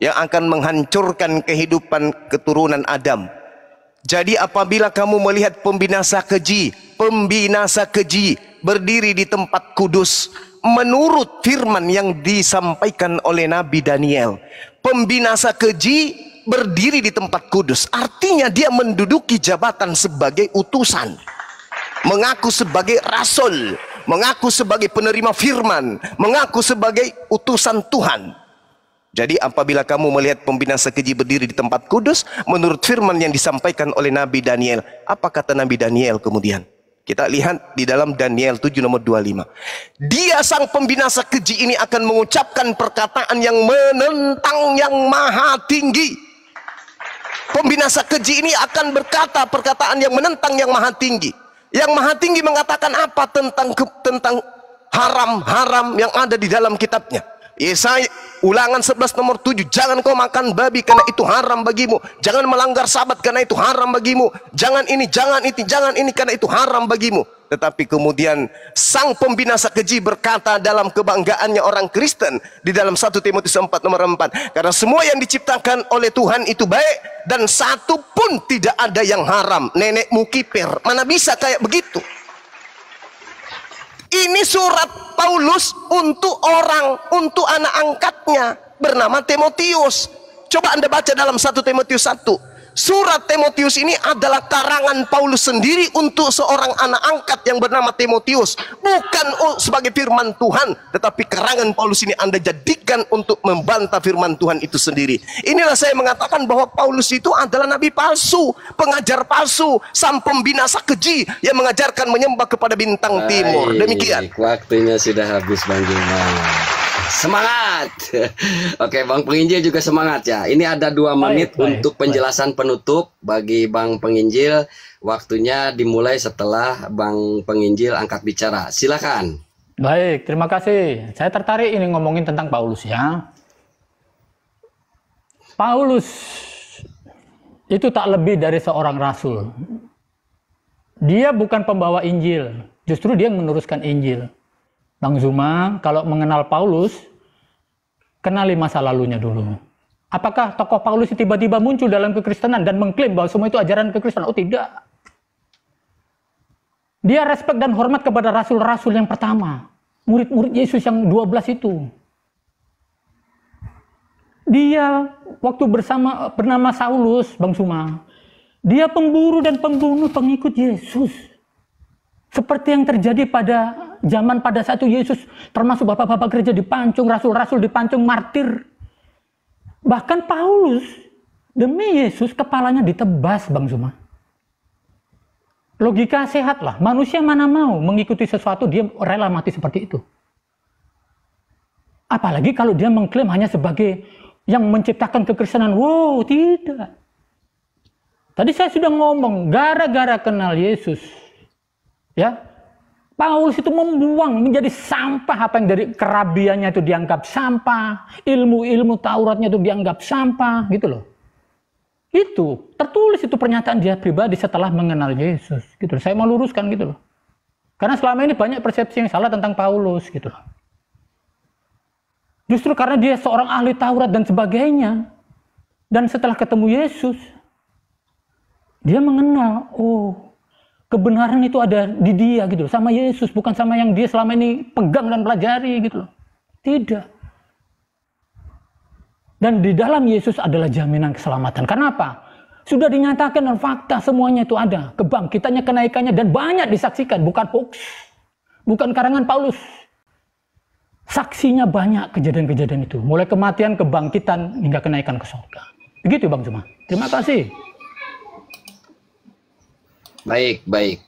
yang akan menghancurkan kehidupan keturunan Adam. Jadi apabila kamu melihat pembinasa keji, pembinasa keji berdiri di tempat kudus menurut firman yang disampaikan oleh Nabi Daniel. Pembinasa keji berdiri di tempat kudus. Artinya dia menduduki jabatan sebagai utusan. Mengaku sebagai rasul. Mengaku sebagai penerima firman. Mengaku sebagai utusan Tuhan. Jadi apabila kamu melihat pembinasa keji berdiri di tempat kudus, menurut firman yang disampaikan oleh Nabi Daniel, apa kata Nabi Daniel kemudian? Kita lihat di dalam Daniel 7 nomor 25. Dia sang pembinasa keji ini akan mengucapkan perkataan yang menentang yang maha tinggi. Pembinasa keji ini akan berkata perkataan yang menentang yang maha tinggi. Yang maha tinggi mengatakan apa tentang tentang haram-haram yang ada di dalam kitabnya. Yesaya ulangan 11 nomor 7 jangan kau makan babi karena itu haram bagimu jangan melanggar sabat karena itu haram bagimu jangan ini jangan itu jangan ini karena itu haram bagimu tetapi kemudian sang pembinasa keji berkata dalam kebanggaannya orang Kristen di dalam satu Timotius 4 nomor 4 karena semua yang diciptakan oleh Tuhan itu baik dan satu pun tidak ada yang haram nenekmu kiper mana bisa kayak begitu ini surat Paulus untuk orang, untuk anak angkatnya bernama Timotius. Coba Anda baca dalam satu Timotius satu. Surat Timotius ini adalah karangan Paulus sendiri untuk seorang anak angkat yang bernama Timotius. Bukan sebagai firman Tuhan, tetapi karangan Paulus ini Anda jadikan untuk membantah firman Tuhan itu sendiri. Inilah saya mengatakan bahwa Paulus itu adalah nabi palsu, pengajar palsu, sang pembinasa keji yang mengajarkan menyembah kepada bintang timur. Demikian. waktunya sudah habis Bang Gilman semangat. [laughs] Oke, Bang Penginjil juga semangat ya. Ini ada dua menit baik, untuk baik, penjelasan penutup bagi Bang Penginjil. Waktunya dimulai setelah Bang Penginjil angkat bicara. Silakan. Baik, terima kasih. Saya tertarik ini ngomongin tentang Paulus ya. Paulus itu tak lebih dari seorang rasul. Dia bukan pembawa Injil, justru dia meneruskan Injil. Bang Zuma, kalau mengenal Paulus, kenali masa lalunya dulu. Apakah tokoh Paulus tiba-tiba muncul dalam kekristenan dan mengklaim bahwa semua itu ajaran kekristenan? Oh tidak. Dia respek dan hormat kepada rasul-rasul yang pertama. Murid-murid Yesus yang 12 itu. Dia waktu bersama bernama Saulus, Bang Suma. Dia pemburu dan pembunuh pengikut Yesus. Seperti yang terjadi pada zaman pada saat itu Yesus termasuk bapak-bapak gereja dipancung, rasul-rasul dipancung, martir. Bahkan Paulus demi Yesus kepalanya ditebas Bang Zuma. Logika sehatlah, manusia mana mau mengikuti sesuatu dia rela mati seperti itu. Apalagi kalau dia mengklaim hanya sebagai yang menciptakan kekristenan. Wow, tidak. Tadi saya sudah ngomong, gara-gara kenal Yesus, Ya, Paulus itu membuang menjadi sampah apa yang dari kerabiannya itu dianggap sampah, ilmu-ilmu Tauratnya itu dianggap sampah, gitu loh. Itu tertulis itu pernyataan dia pribadi setelah mengenal Yesus, gitu. Loh. Saya mau luruskan gitu loh. Karena selama ini banyak persepsi yang salah tentang Paulus, gitu loh. Justru karena dia seorang ahli Taurat dan sebagainya, dan setelah ketemu Yesus, dia mengenal, oh kebenaran itu ada di dia gitu loh. Sama Yesus, bukan sama yang dia selama ini pegang dan pelajari gitu loh. Tidak. Dan di dalam Yesus adalah jaminan keselamatan. Kenapa? Sudah dinyatakan dan fakta semuanya itu ada. Kebangkitannya, kenaikannya, dan banyak disaksikan. Bukan hoax. Bukan karangan Paulus. Saksinya banyak kejadian-kejadian itu. Mulai kematian, kebangkitan, hingga kenaikan ke surga. Begitu Bang Juma. Terima kasih. Baik, baik.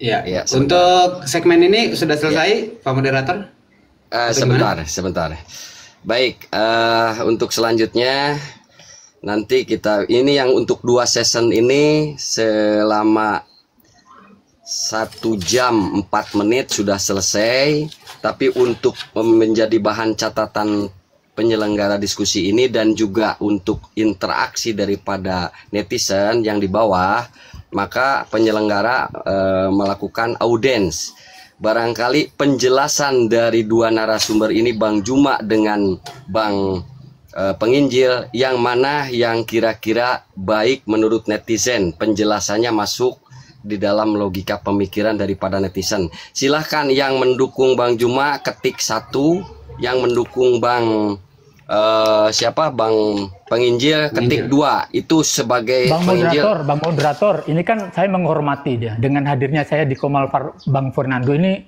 Ya, ya untuk segmen ini sudah selesai, ya. Pak Moderator? Uh, eh, sebentar, gimana? sebentar. Baik, uh, untuk selanjutnya nanti kita ini yang untuk dua season ini selama satu jam empat menit sudah selesai tapi untuk menjadi bahan catatan penyelenggara diskusi ini dan juga untuk interaksi daripada netizen yang di bawah, maka penyelenggara e, melakukan audiens. Barangkali penjelasan dari dua narasumber ini Bang Juma dengan Bang e, Penginjil yang mana yang kira-kira baik menurut netizen, penjelasannya masuk di dalam logika pemikiran daripada netizen. Silahkan yang mendukung Bang Juma ketik satu, yang mendukung Bang uh, siapa Bang Penginjil ketik dua itu sebagai Bang Penginjil. moderator, Bang moderator. Ini kan saya menghormati dia dengan hadirnya saya di Komal Far, Bang Fernando ini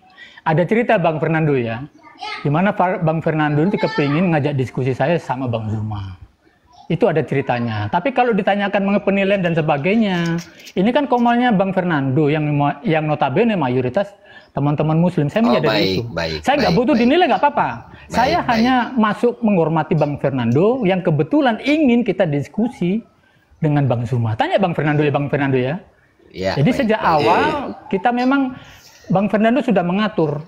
ada cerita Bang Fernando ya. Dimana Far, Bang Fernando itu kepingin ngajak diskusi saya sama Bang Zuma. Itu ada ceritanya. Tapi kalau ditanyakan mengenai penilaian dan sebagainya, ini kan komalnya Bang Fernando yang yang notabene mayoritas teman-teman Muslim. Saya menjadi oh, baik, itu. Baik, saya nggak butuh baik. dinilai nggak apa-apa. Saya baik. hanya masuk menghormati Bang Fernando yang kebetulan ingin kita diskusi dengan Bang Suma. Tanya Bang Fernando ya, Bang Fernando ya. ya Jadi baik, sejak baik. awal kita memang Bang Fernando sudah mengatur.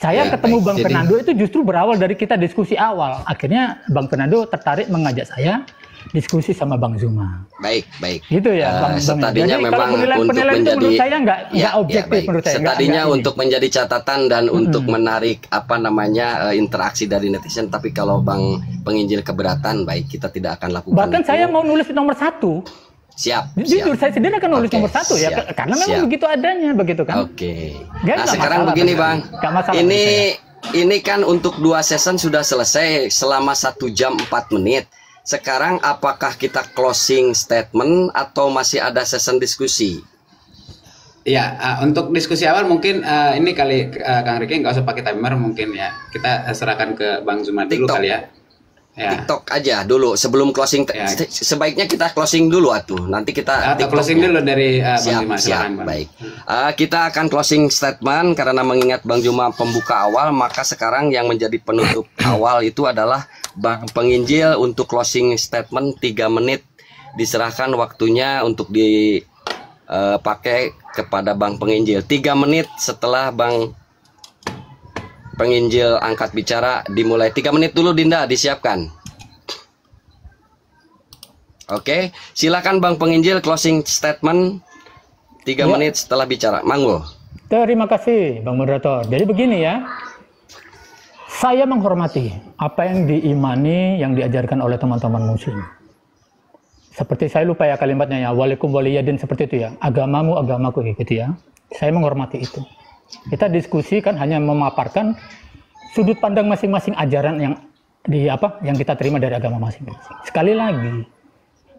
Saya ya, ketemu baik. Bang Jadi... Fernando itu justru berawal dari kita diskusi awal. Akhirnya Bang Fernando tertarik mengajak saya diskusi sama Bang Zuma. Baik, baik. Gitu ya, eh, Bang. Uh, setadinya Jadi, memang penilaian, untuk penilaian menjadi menurut saya nggak ya, ya objektif ya, menurut saya. Setadinya untuk ini. menjadi catatan dan hmm. untuk menarik apa namanya uh, interaksi dari netizen. Tapi kalau Bang penginjil keberatan, baik kita tidak akan lakukan. Bahkan itu. saya mau nulis nomor satu. Siap. Jujur siap. saya sendiri akan nulis okay, nomor satu ya, siap, ya, karena memang siap. begitu adanya, begitu kan? Oke. Okay. nah sekarang begini bang, ini ini kan untuk dua season sudah selesai selama satu jam empat menit. Sekarang apakah kita closing statement atau masih ada session diskusi? Ya, uh, untuk diskusi awal mungkin uh, ini kali uh, Kang Riki nggak usah pakai timer mungkin ya. Kita serahkan ke Bang Zuma dulu TikTok. kali ya. ya. TikTok aja dulu sebelum closing ya. sebaiknya kita closing dulu atuh. Nanti kita Atau closing dulu dari uh, Bang siap, Zuma. siap, Bang. baik. Uh, kita akan closing statement karena mengingat Bang Zuma pembuka awal, maka sekarang yang menjadi penutup [coughs] awal itu adalah Bang Penginjil untuk closing statement 3 menit diserahkan waktunya untuk dipakai eh, kepada Bang Penginjil. 3 menit setelah Bang Penginjil angkat bicara dimulai. 3 menit dulu Dinda disiapkan. Oke, silakan Bang Penginjil closing statement 3 ya. menit setelah bicara. Manggo. Terima kasih Bang Moderator. Jadi begini ya, saya menghormati apa yang diimani, yang diajarkan oleh teman-teman muslim. Seperti saya lupa ya kalimatnya ya, walaikum waliyadin seperti itu ya, agamamu, agamaku gitu ya. Saya menghormati itu. Kita diskusi kan hanya memaparkan sudut pandang masing-masing ajaran yang di apa yang kita terima dari agama masing-masing. Sekali lagi,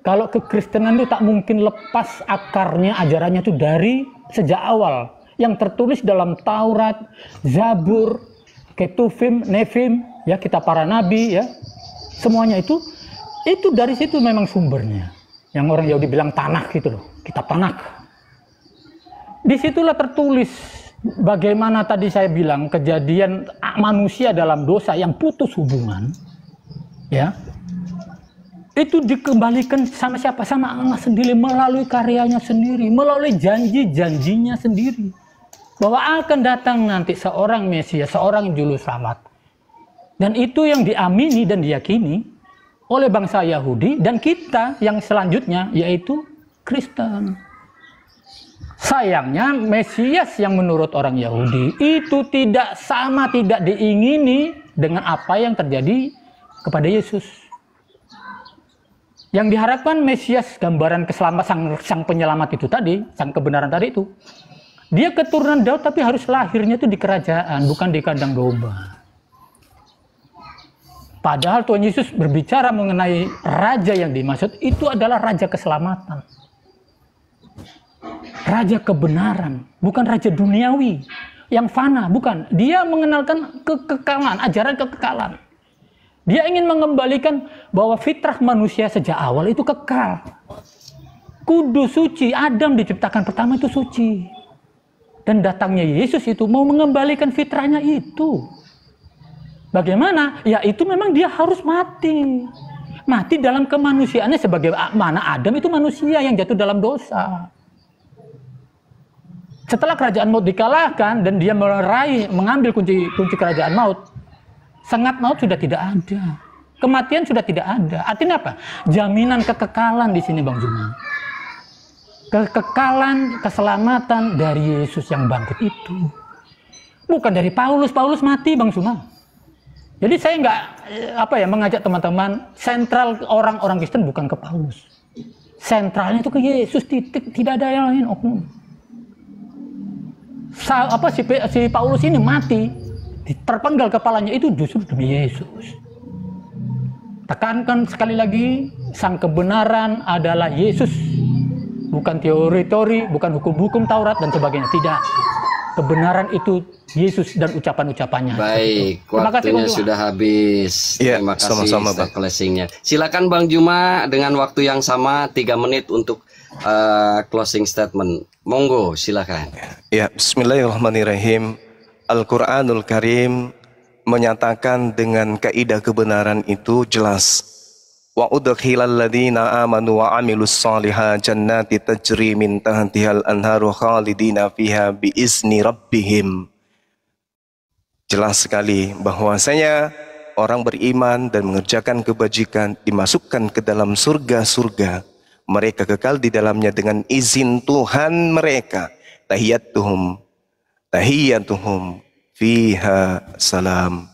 kalau kekristenan itu tak mungkin lepas akarnya ajarannya itu dari sejak awal yang tertulis dalam Taurat, Zabur, ketufim, nefim, ya kita para nabi, ya semuanya itu itu dari situ memang sumbernya. Yang orang Yahudi bilang tanah gitu loh, kita tanah. Disitulah tertulis bagaimana tadi saya bilang kejadian manusia dalam dosa yang putus hubungan, ya itu dikembalikan sama siapa sama Allah sendiri melalui karyanya sendiri melalui janji-janjinya sendiri bahwa akan datang nanti seorang Mesias, seorang juru selamat. Dan itu yang diamini dan diyakini oleh bangsa Yahudi dan kita yang selanjutnya yaitu Kristen. Sayangnya Mesias yang menurut orang Yahudi itu tidak sama tidak diingini dengan apa yang terjadi kepada Yesus. Yang diharapkan Mesias gambaran keselamatan sang, sang penyelamat itu tadi, sang kebenaran tadi itu dia keturunan Daud tapi harus lahirnya itu di kerajaan, bukan di kandang domba. Padahal Tuhan Yesus berbicara mengenai raja yang dimaksud itu adalah raja keselamatan. Raja kebenaran, bukan raja duniawi yang fana, bukan. Dia mengenalkan kekekalan, ajaran kekekalan. Dia ingin mengembalikan bahwa fitrah manusia sejak awal itu kekal. Kudus suci, Adam diciptakan pertama itu suci. Dan datangnya Yesus itu mau mengembalikan fitrahnya itu. Bagaimana? Ya itu memang dia harus mati. Mati dalam kemanusiaannya sebagai ah, mana Adam itu manusia yang jatuh dalam dosa. Setelah kerajaan maut dikalahkan dan dia meraih mengambil kunci kunci kerajaan maut, sengat maut sudah tidak ada. Kematian sudah tidak ada. Artinya apa? Jaminan kekekalan di sini Bang Jumah kekekalan, keselamatan dari Yesus yang bangkit itu. Bukan dari Paulus, Paulus mati Bang Suma. Jadi saya nggak eh, apa ya mengajak teman-teman sentral orang-orang Kristen bukan ke Paulus. Sentralnya itu ke Yesus titik tidak ada yang lain oknum. Sa, apa si, si Paulus ini mati terpenggal kepalanya itu justru demi Yesus. Tekankan sekali lagi sang kebenaran adalah Yesus bukan teori-teori, bukan hukum-hukum Taurat dan sebagainya. Tidak. Kebenaran itu Yesus dan ucapan-ucapannya. Baik, Terima waktunya kasih, sudah habis. Ya, Terima kasih sama-sama Bang closingnya. Silakan Bang Juma dengan waktu yang sama tiga menit untuk uh, closing statement. Monggo, silakan. Ya, bismillahirrahmanirrahim. Al-Qur'anul Karim menyatakan dengan kaidah kebenaran itu jelas wa udkhilal ladina amanu wa amilus solihah jannati tajri min tahtihal anharu khalidina fiha bi izni rabbihim jelas sekali bahwasanya orang beriman dan mengerjakan kebajikan dimasukkan ke dalam surga-surga mereka kekal di dalamnya dengan izin Tuhan mereka tahiyatuhum tahiyatuhum fiha salam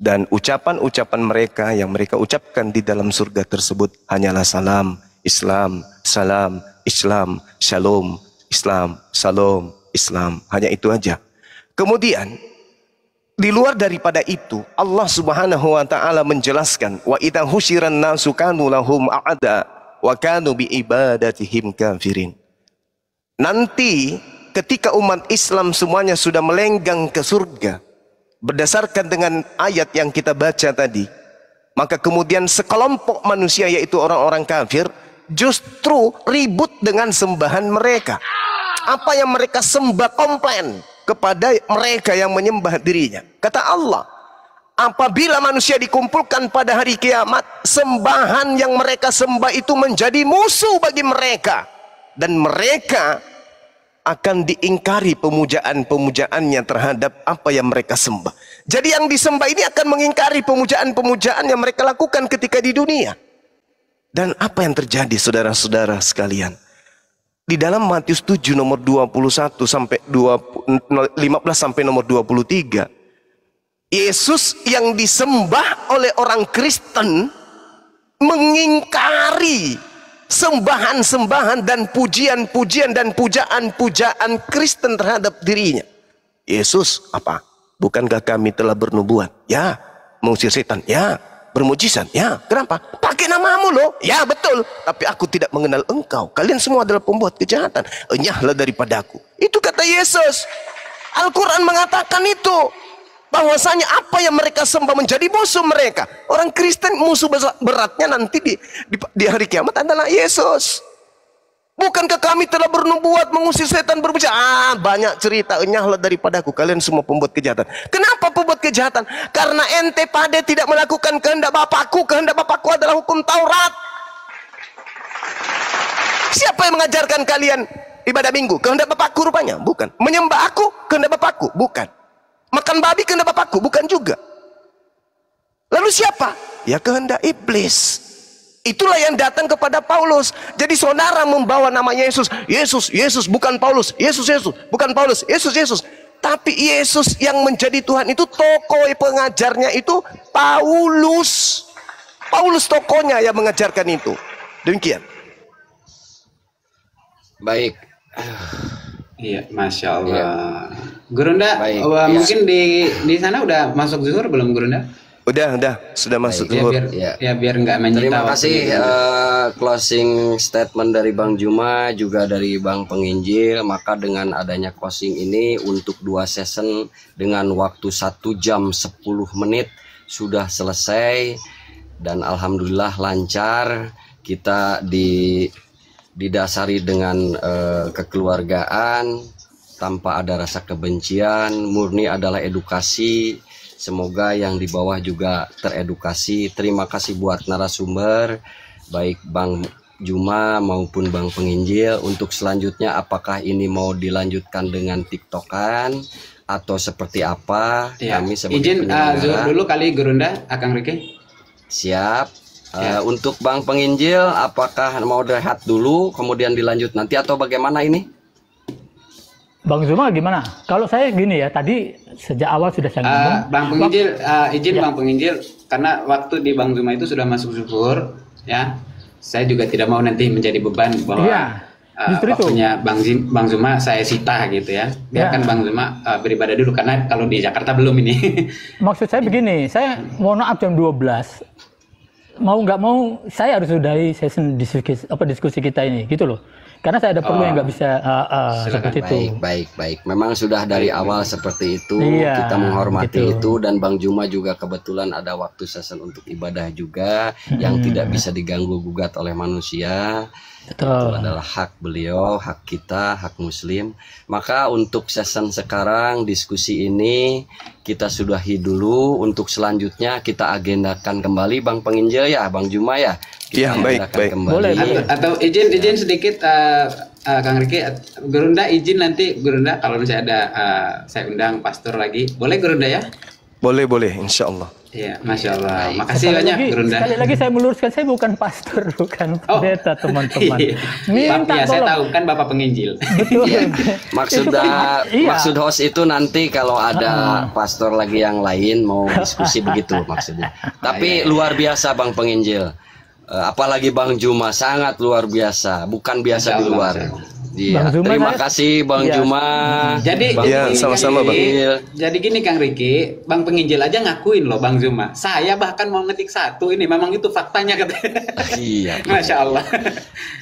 dan ucapan-ucapan mereka yang mereka ucapkan di dalam surga tersebut hanyalah salam, Islam, salam, Islam, shalom, Islam, shalom Islam. Hanya itu aja. Kemudian di luar daripada itu Allah Subhanahu wa taala menjelaskan wa idza husyiran nasu kanu lahum aada wa kanu bi ibadatihim kafirin. Nanti ketika umat Islam semuanya sudah melenggang ke surga, berdasarkan dengan ayat yang kita baca tadi maka kemudian sekelompok manusia yaitu orang-orang kafir justru ribut dengan sembahan mereka apa yang mereka sembah komplain kepada mereka yang menyembah dirinya kata Allah apabila manusia dikumpulkan pada hari kiamat sembahan yang mereka sembah itu menjadi musuh bagi mereka dan mereka akan diingkari pemujaan-pemujaannya terhadap apa yang mereka sembah. Jadi yang disembah ini akan mengingkari pemujaan-pemujaan yang mereka lakukan ketika di dunia. Dan apa yang terjadi saudara-saudara sekalian? Di dalam Matius 7 nomor 21 sampai 20, 15 sampai nomor 23, Yesus yang disembah oleh orang Kristen mengingkari sembahan-sembahan dan pujian-pujian dan pujaan-pujaan Kristen terhadap dirinya. Yesus apa? Bukankah kami telah bernubuat? Ya, mengusir setan. Ya, bermujizat. Ya, kenapa? Pakai namamu loh. Ya, betul. Tapi aku tidak mengenal engkau. Kalian semua adalah pembuat kejahatan. Enyahlah daripada aku. Itu kata Yesus. Al-Quran mengatakan itu bahwasanya apa yang mereka sembah menjadi musuh mereka. Orang Kristen musuh beratnya nanti di, di, di hari kiamat adalah Yesus. Bukankah kami telah bernubuat mengusir setan berbicara? Ah, banyak cerita enyahlah aku kalian semua pembuat kejahatan. Kenapa pembuat kejahatan? Karena ente pada tidak melakukan kehendak Bapakku. Kehendak Bapakku adalah hukum Taurat. Siapa yang mengajarkan kalian ibadah minggu? Kehendak Bapakku rupanya? Bukan. Menyembah aku? Kehendak Bapakku? Bukan. Makan babi kena bapakku, bukan juga. Lalu siapa? Ya kehendak iblis. Itulah yang datang kepada Paulus. Jadi saudara membawa namanya Yesus. Yesus, Yesus bukan Paulus. Yesus, Yesus bukan Paulus. Yesus, Yesus. Tapi Yesus yang menjadi Tuhan itu tokoh pengajarnya itu Paulus. Paulus tokonya yang mengajarkan itu. Demikian. Baik. Ah. Iya, masya Allah. Iya. Gurunda, Baik, wah, iya. mungkin di di sana udah masuk zuhur belum Gurunda? Udah, udah, sudah masuk Baik, ya, zuhur. Ya, biar, ya. ya biar nggak menyita. Terima kasih uh, closing statement dari Bang Juma juga dari Bang Penginjil. Maka dengan adanya closing ini untuk dua season dengan waktu satu jam 10 menit sudah selesai dan alhamdulillah lancar kita di didasari dengan uh, kekeluargaan tanpa ada rasa kebencian murni adalah edukasi semoga yang di bawah juga teredukasi terima kasih buat narasumber baik Bang Juma maupun Bang Penginjil untuk selanjutnya apakah ini mau dilanjutkan dengan tiktokan atau seperti apa ya. kami sebagai izin uh, dulu kali Gerunda Akang Riki siap Uh, Untuk Bang Penginjil, apakah mau rehat dulu, kemudian dilanjut nanti atau bagaimana ini? Bang Zuma gimana? Kalau saya gini ya, tadi sejak awal sudah saya eh, ngomong. Bang Penginjil, uh, izin ya. Bang Penginjil, karena waktu di Bang Zuma itu sudah masuk syukur, ya. Saya juga tidak mau nanti menjadi beban bahwa ya. Uh, waktunya itu. Bang, Zim, Bang Zuma saya sita gitu ya. ya. Biarkan ya. Bang Zuma uh, beribadah dulu karena kalau di Jakarta belum ini. [laughs] Maksud saya begini, saya mohon maaf jam 12 mau nggak mau saya harus sudahi sesi diskusi apa diskusi kita ini gitu loh karena saya ada perlu oh, yang nggak ah. bisa uh, uh, seperti itu baik baik baik memang sudah dari awal seperti itu iya, kita menghormati gitu. itu dan bang Juma juga kebetulan ada waktu session untuk ibadah juga hmm. yang tidak bisa diganggu gugat oleh manusia Betul. Itu adalah hak beliau, hak kita, hak muslim. Maka untuk season sekarang diskusi ini kita sudahi dulu. Untuk selanjutnya kita agendakan kembali Bang Penginjil ya, Bang Juma ya. Iya, baik, baik. Kembali. Boleh. Atau, atau izin izin sedikit uh, uh, Kang Riki, Gerunda izin nanti Gerunda kalau misalnya ada uh, saya undang pastor lagi. Boleh Gerunda ya? Boleh, boleh, insya Allah. Iya, masya Allah. Makasih sekali banyak, lagi, Gerunda. Sekali lagi saya meluruskan, saya bukan pastor, [laughs] bukan oh. teman-teman. Iya. Minta ya, saya tahu kan bapak penginjil. [laughs] Betul. ya. Maksudnya, [laughs] uh, iya. maksud host itu nanti kalau ada ah. pastor lagi yang lain mau diskusi begitu maksudnya. Iya, Tapi iya, luar biasa bang penginjil. Uh, apalagi bang Juma sangat luar biasa, bukan biasa di luar. Iya, Bang Juma, Terima kasih Bang ya. Juma. Jadi Bang ya, sama-sama Bang. Jadi gini Kang Riki, Bang Penginjil aja ngakuin loh Bang Juma. Saya bahkan mau ngetik satu ini memang itu faktanya kata. Iya. [laughs] Masya Allah.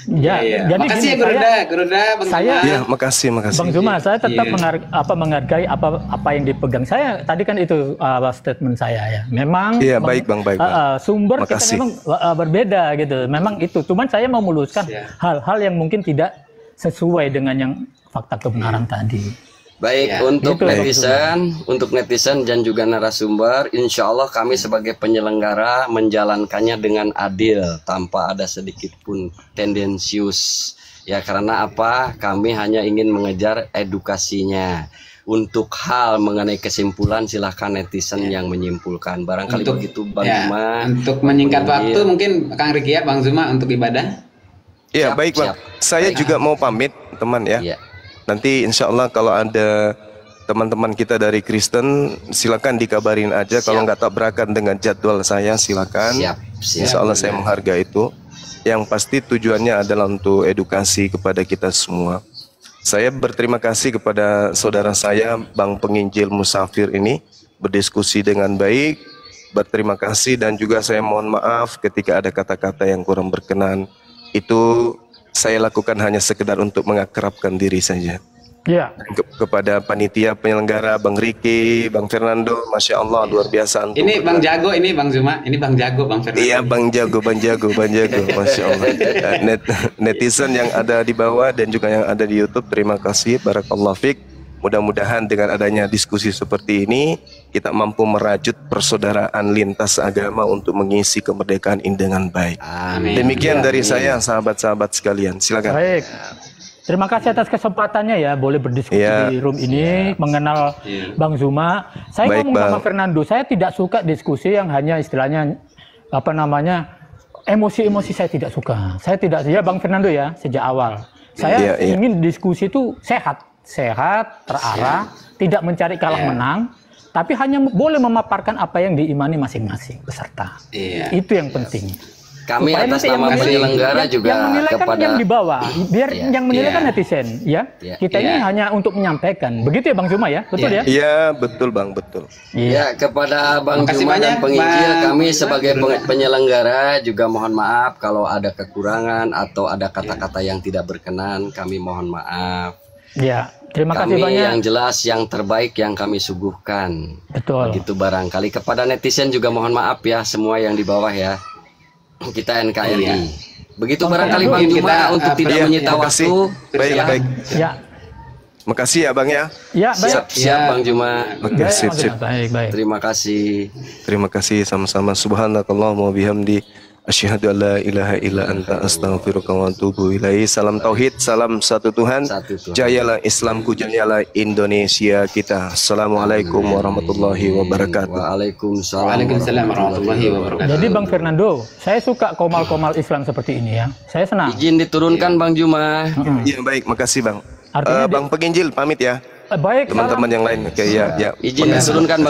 Ya, iya. ya, ya. Jadi makasih gini, Geruda, saya, Geruda, Bang saya, Juma. Iya. makasih, makasih. Bang Juma, iya. saya tetap yeah. menghargai apa menghargai apa apa yang dipegang. Saya tadi kan itu uh, statement saya ya. Memang Iya, baik Bang, baik. Bang. Uh, sumber makasih. kita memang uh, berbeda gitu. Memang itu. Cuman saya mau meluruskan hal-hal yang mungkin tidak sesuai dengan yang fakta kebenaran hmm. tadi. Baik ya, untuk gitu. netizen, untuk netizen dan juga narasumber, insya Allah kami sebagai penyelenggara menjalankannya dengan adil tanpa ada sedikit pun tendensius. Ya karena apa? Kami hanya ingin mengejar edukasinya. Untuk hal mengenai kesimpulan silahkan netizen ya. yang menyimpulkan. Barangkali untuk, begitu Bang ya, Zuma. Untuk menyingkat waktu mungkin Kang Rikia, ya, Bang Zuma untuk ibadah. Ya, siap, baik, Bang. Siap. Saya baik. juga mau pamit, teman ya. ya. Nanti insya Allah kalau ada teman-teman kita dari Kristen, silakan dikabarin aja siap. kalau nggak tabrakan dengan jadwal saya, silakan. Siap, siap, insya Allah ya. saya menghargai itu. Yang pasti tujuannya adalah untuk edukasi kepada kita semua. Saya berterima kasih kepada saudara saya, Bang Penginjil Musafir ini, berdiskusi dengan baik, berterima kasih dan juga saya mohon maaf ketika ada kata-kata yang kurang berkenan itu saya lakukan hanya sekedar untuk mengakrabkan diri saja. Ya. kepada panitia penyelenggara Bang Riki, Bang Fernando, masya Allah luar biasa. Antum ini Bang Jago, ini Bang Zuma, ini Bang Jago, Bang Fernando. Iya Bang Jago, Bang Jago, Bang Jago, [laughs] masya Allah. Eh, net, netizen yang ada di bawah dan juga yang ada di YouTube, terima kasih, barakallah fik. Mudah-mudahan dengan adanya diskusi seperti ini, kita mampu merajut persaudaraan lintas agama untuk mengisi kemerdekaan ini dengan baik. Amin. Demikian dari saya, sahabat-sahabat sekalian. Silakan. Baik. Terima kasih atas kesempatannya ya, boleh berdiskusi ya. di room ini, ya. mengenal ya. Bang Zuma. Saya Baik, ngomong sama Fernando, saya tidak suka diskusi yang hanya istilahnya apa namanya emosi-emosi saya tidak suka. Saya tidak ya Bang Fernando ya sejak awal. Saya ya, ingin iya. ingin diskusi itu sehat, sehat, terarah, ya. tidak mencari kalah ya. menang tapi hanya boleh memaparkan apa yang diimani masing-masing peserta. Iya. Itu yang penting. Iya, iya. Kami Supaya atas nama penyelenggara juga yang menilai kan kepada kan yang di bawah, biar iya. yang menilai iya. kan netizen, ya. Iya. Kita ini hanya untuk menyampaikan. Begitu ya Bang Juma ya? Betul ya? Iya, betul Bang, betul. Iya, ya, kepada Bang Juma dan penginjil bang. kami sebagai penyelenggara juga mohon maaf kalau ada kekurangan atau ada kata-kata yang tidak berkenan, kami mohon maaf. Ya. Terima kami kasih banyak. yang jelas yang terbaik yang kami suguhkan. Betul. Begitu barangkali kepada netizen juga mohon maaf ya semua yang di bawah ya. Kita NKRI. Iya. Begitu barangkali Bang Juma untuk tidak ya, menyita ya, waktu. Baik, ya. baik. Ya. Makasih ya Bang ya. Ya, baik. Siap, ya. siap ya. Bang Juma. Oke, Baik, baik. Terima kasih. Terima kasih sama-sama. wa bihamdi. Asyhadu alla ilaha illa anta astaghfiruka wa atubu ilaihi. Salam tauhid, salam satu Tuhan. Satu Tuhan. Jayalah Islamku, jayalah Indonesia kita. Assalamualaikum warahmatullahi wabarakatuh. Waalaikumsalam. Waalaikumsalam warahmatullahi wabarakatuh. Jadi Bang Fernando, saya suka komal-komal Islam seperti ini ya. Saya senang. Izin diturunkan ya. Bang Juma. Iya, baik. Makasih, Bang. uh, Bang di... Penginjil pamit ya. Eh, baik, teman-teman yang lain. Oke, okay, ya, ya. Izin diturunkan Bang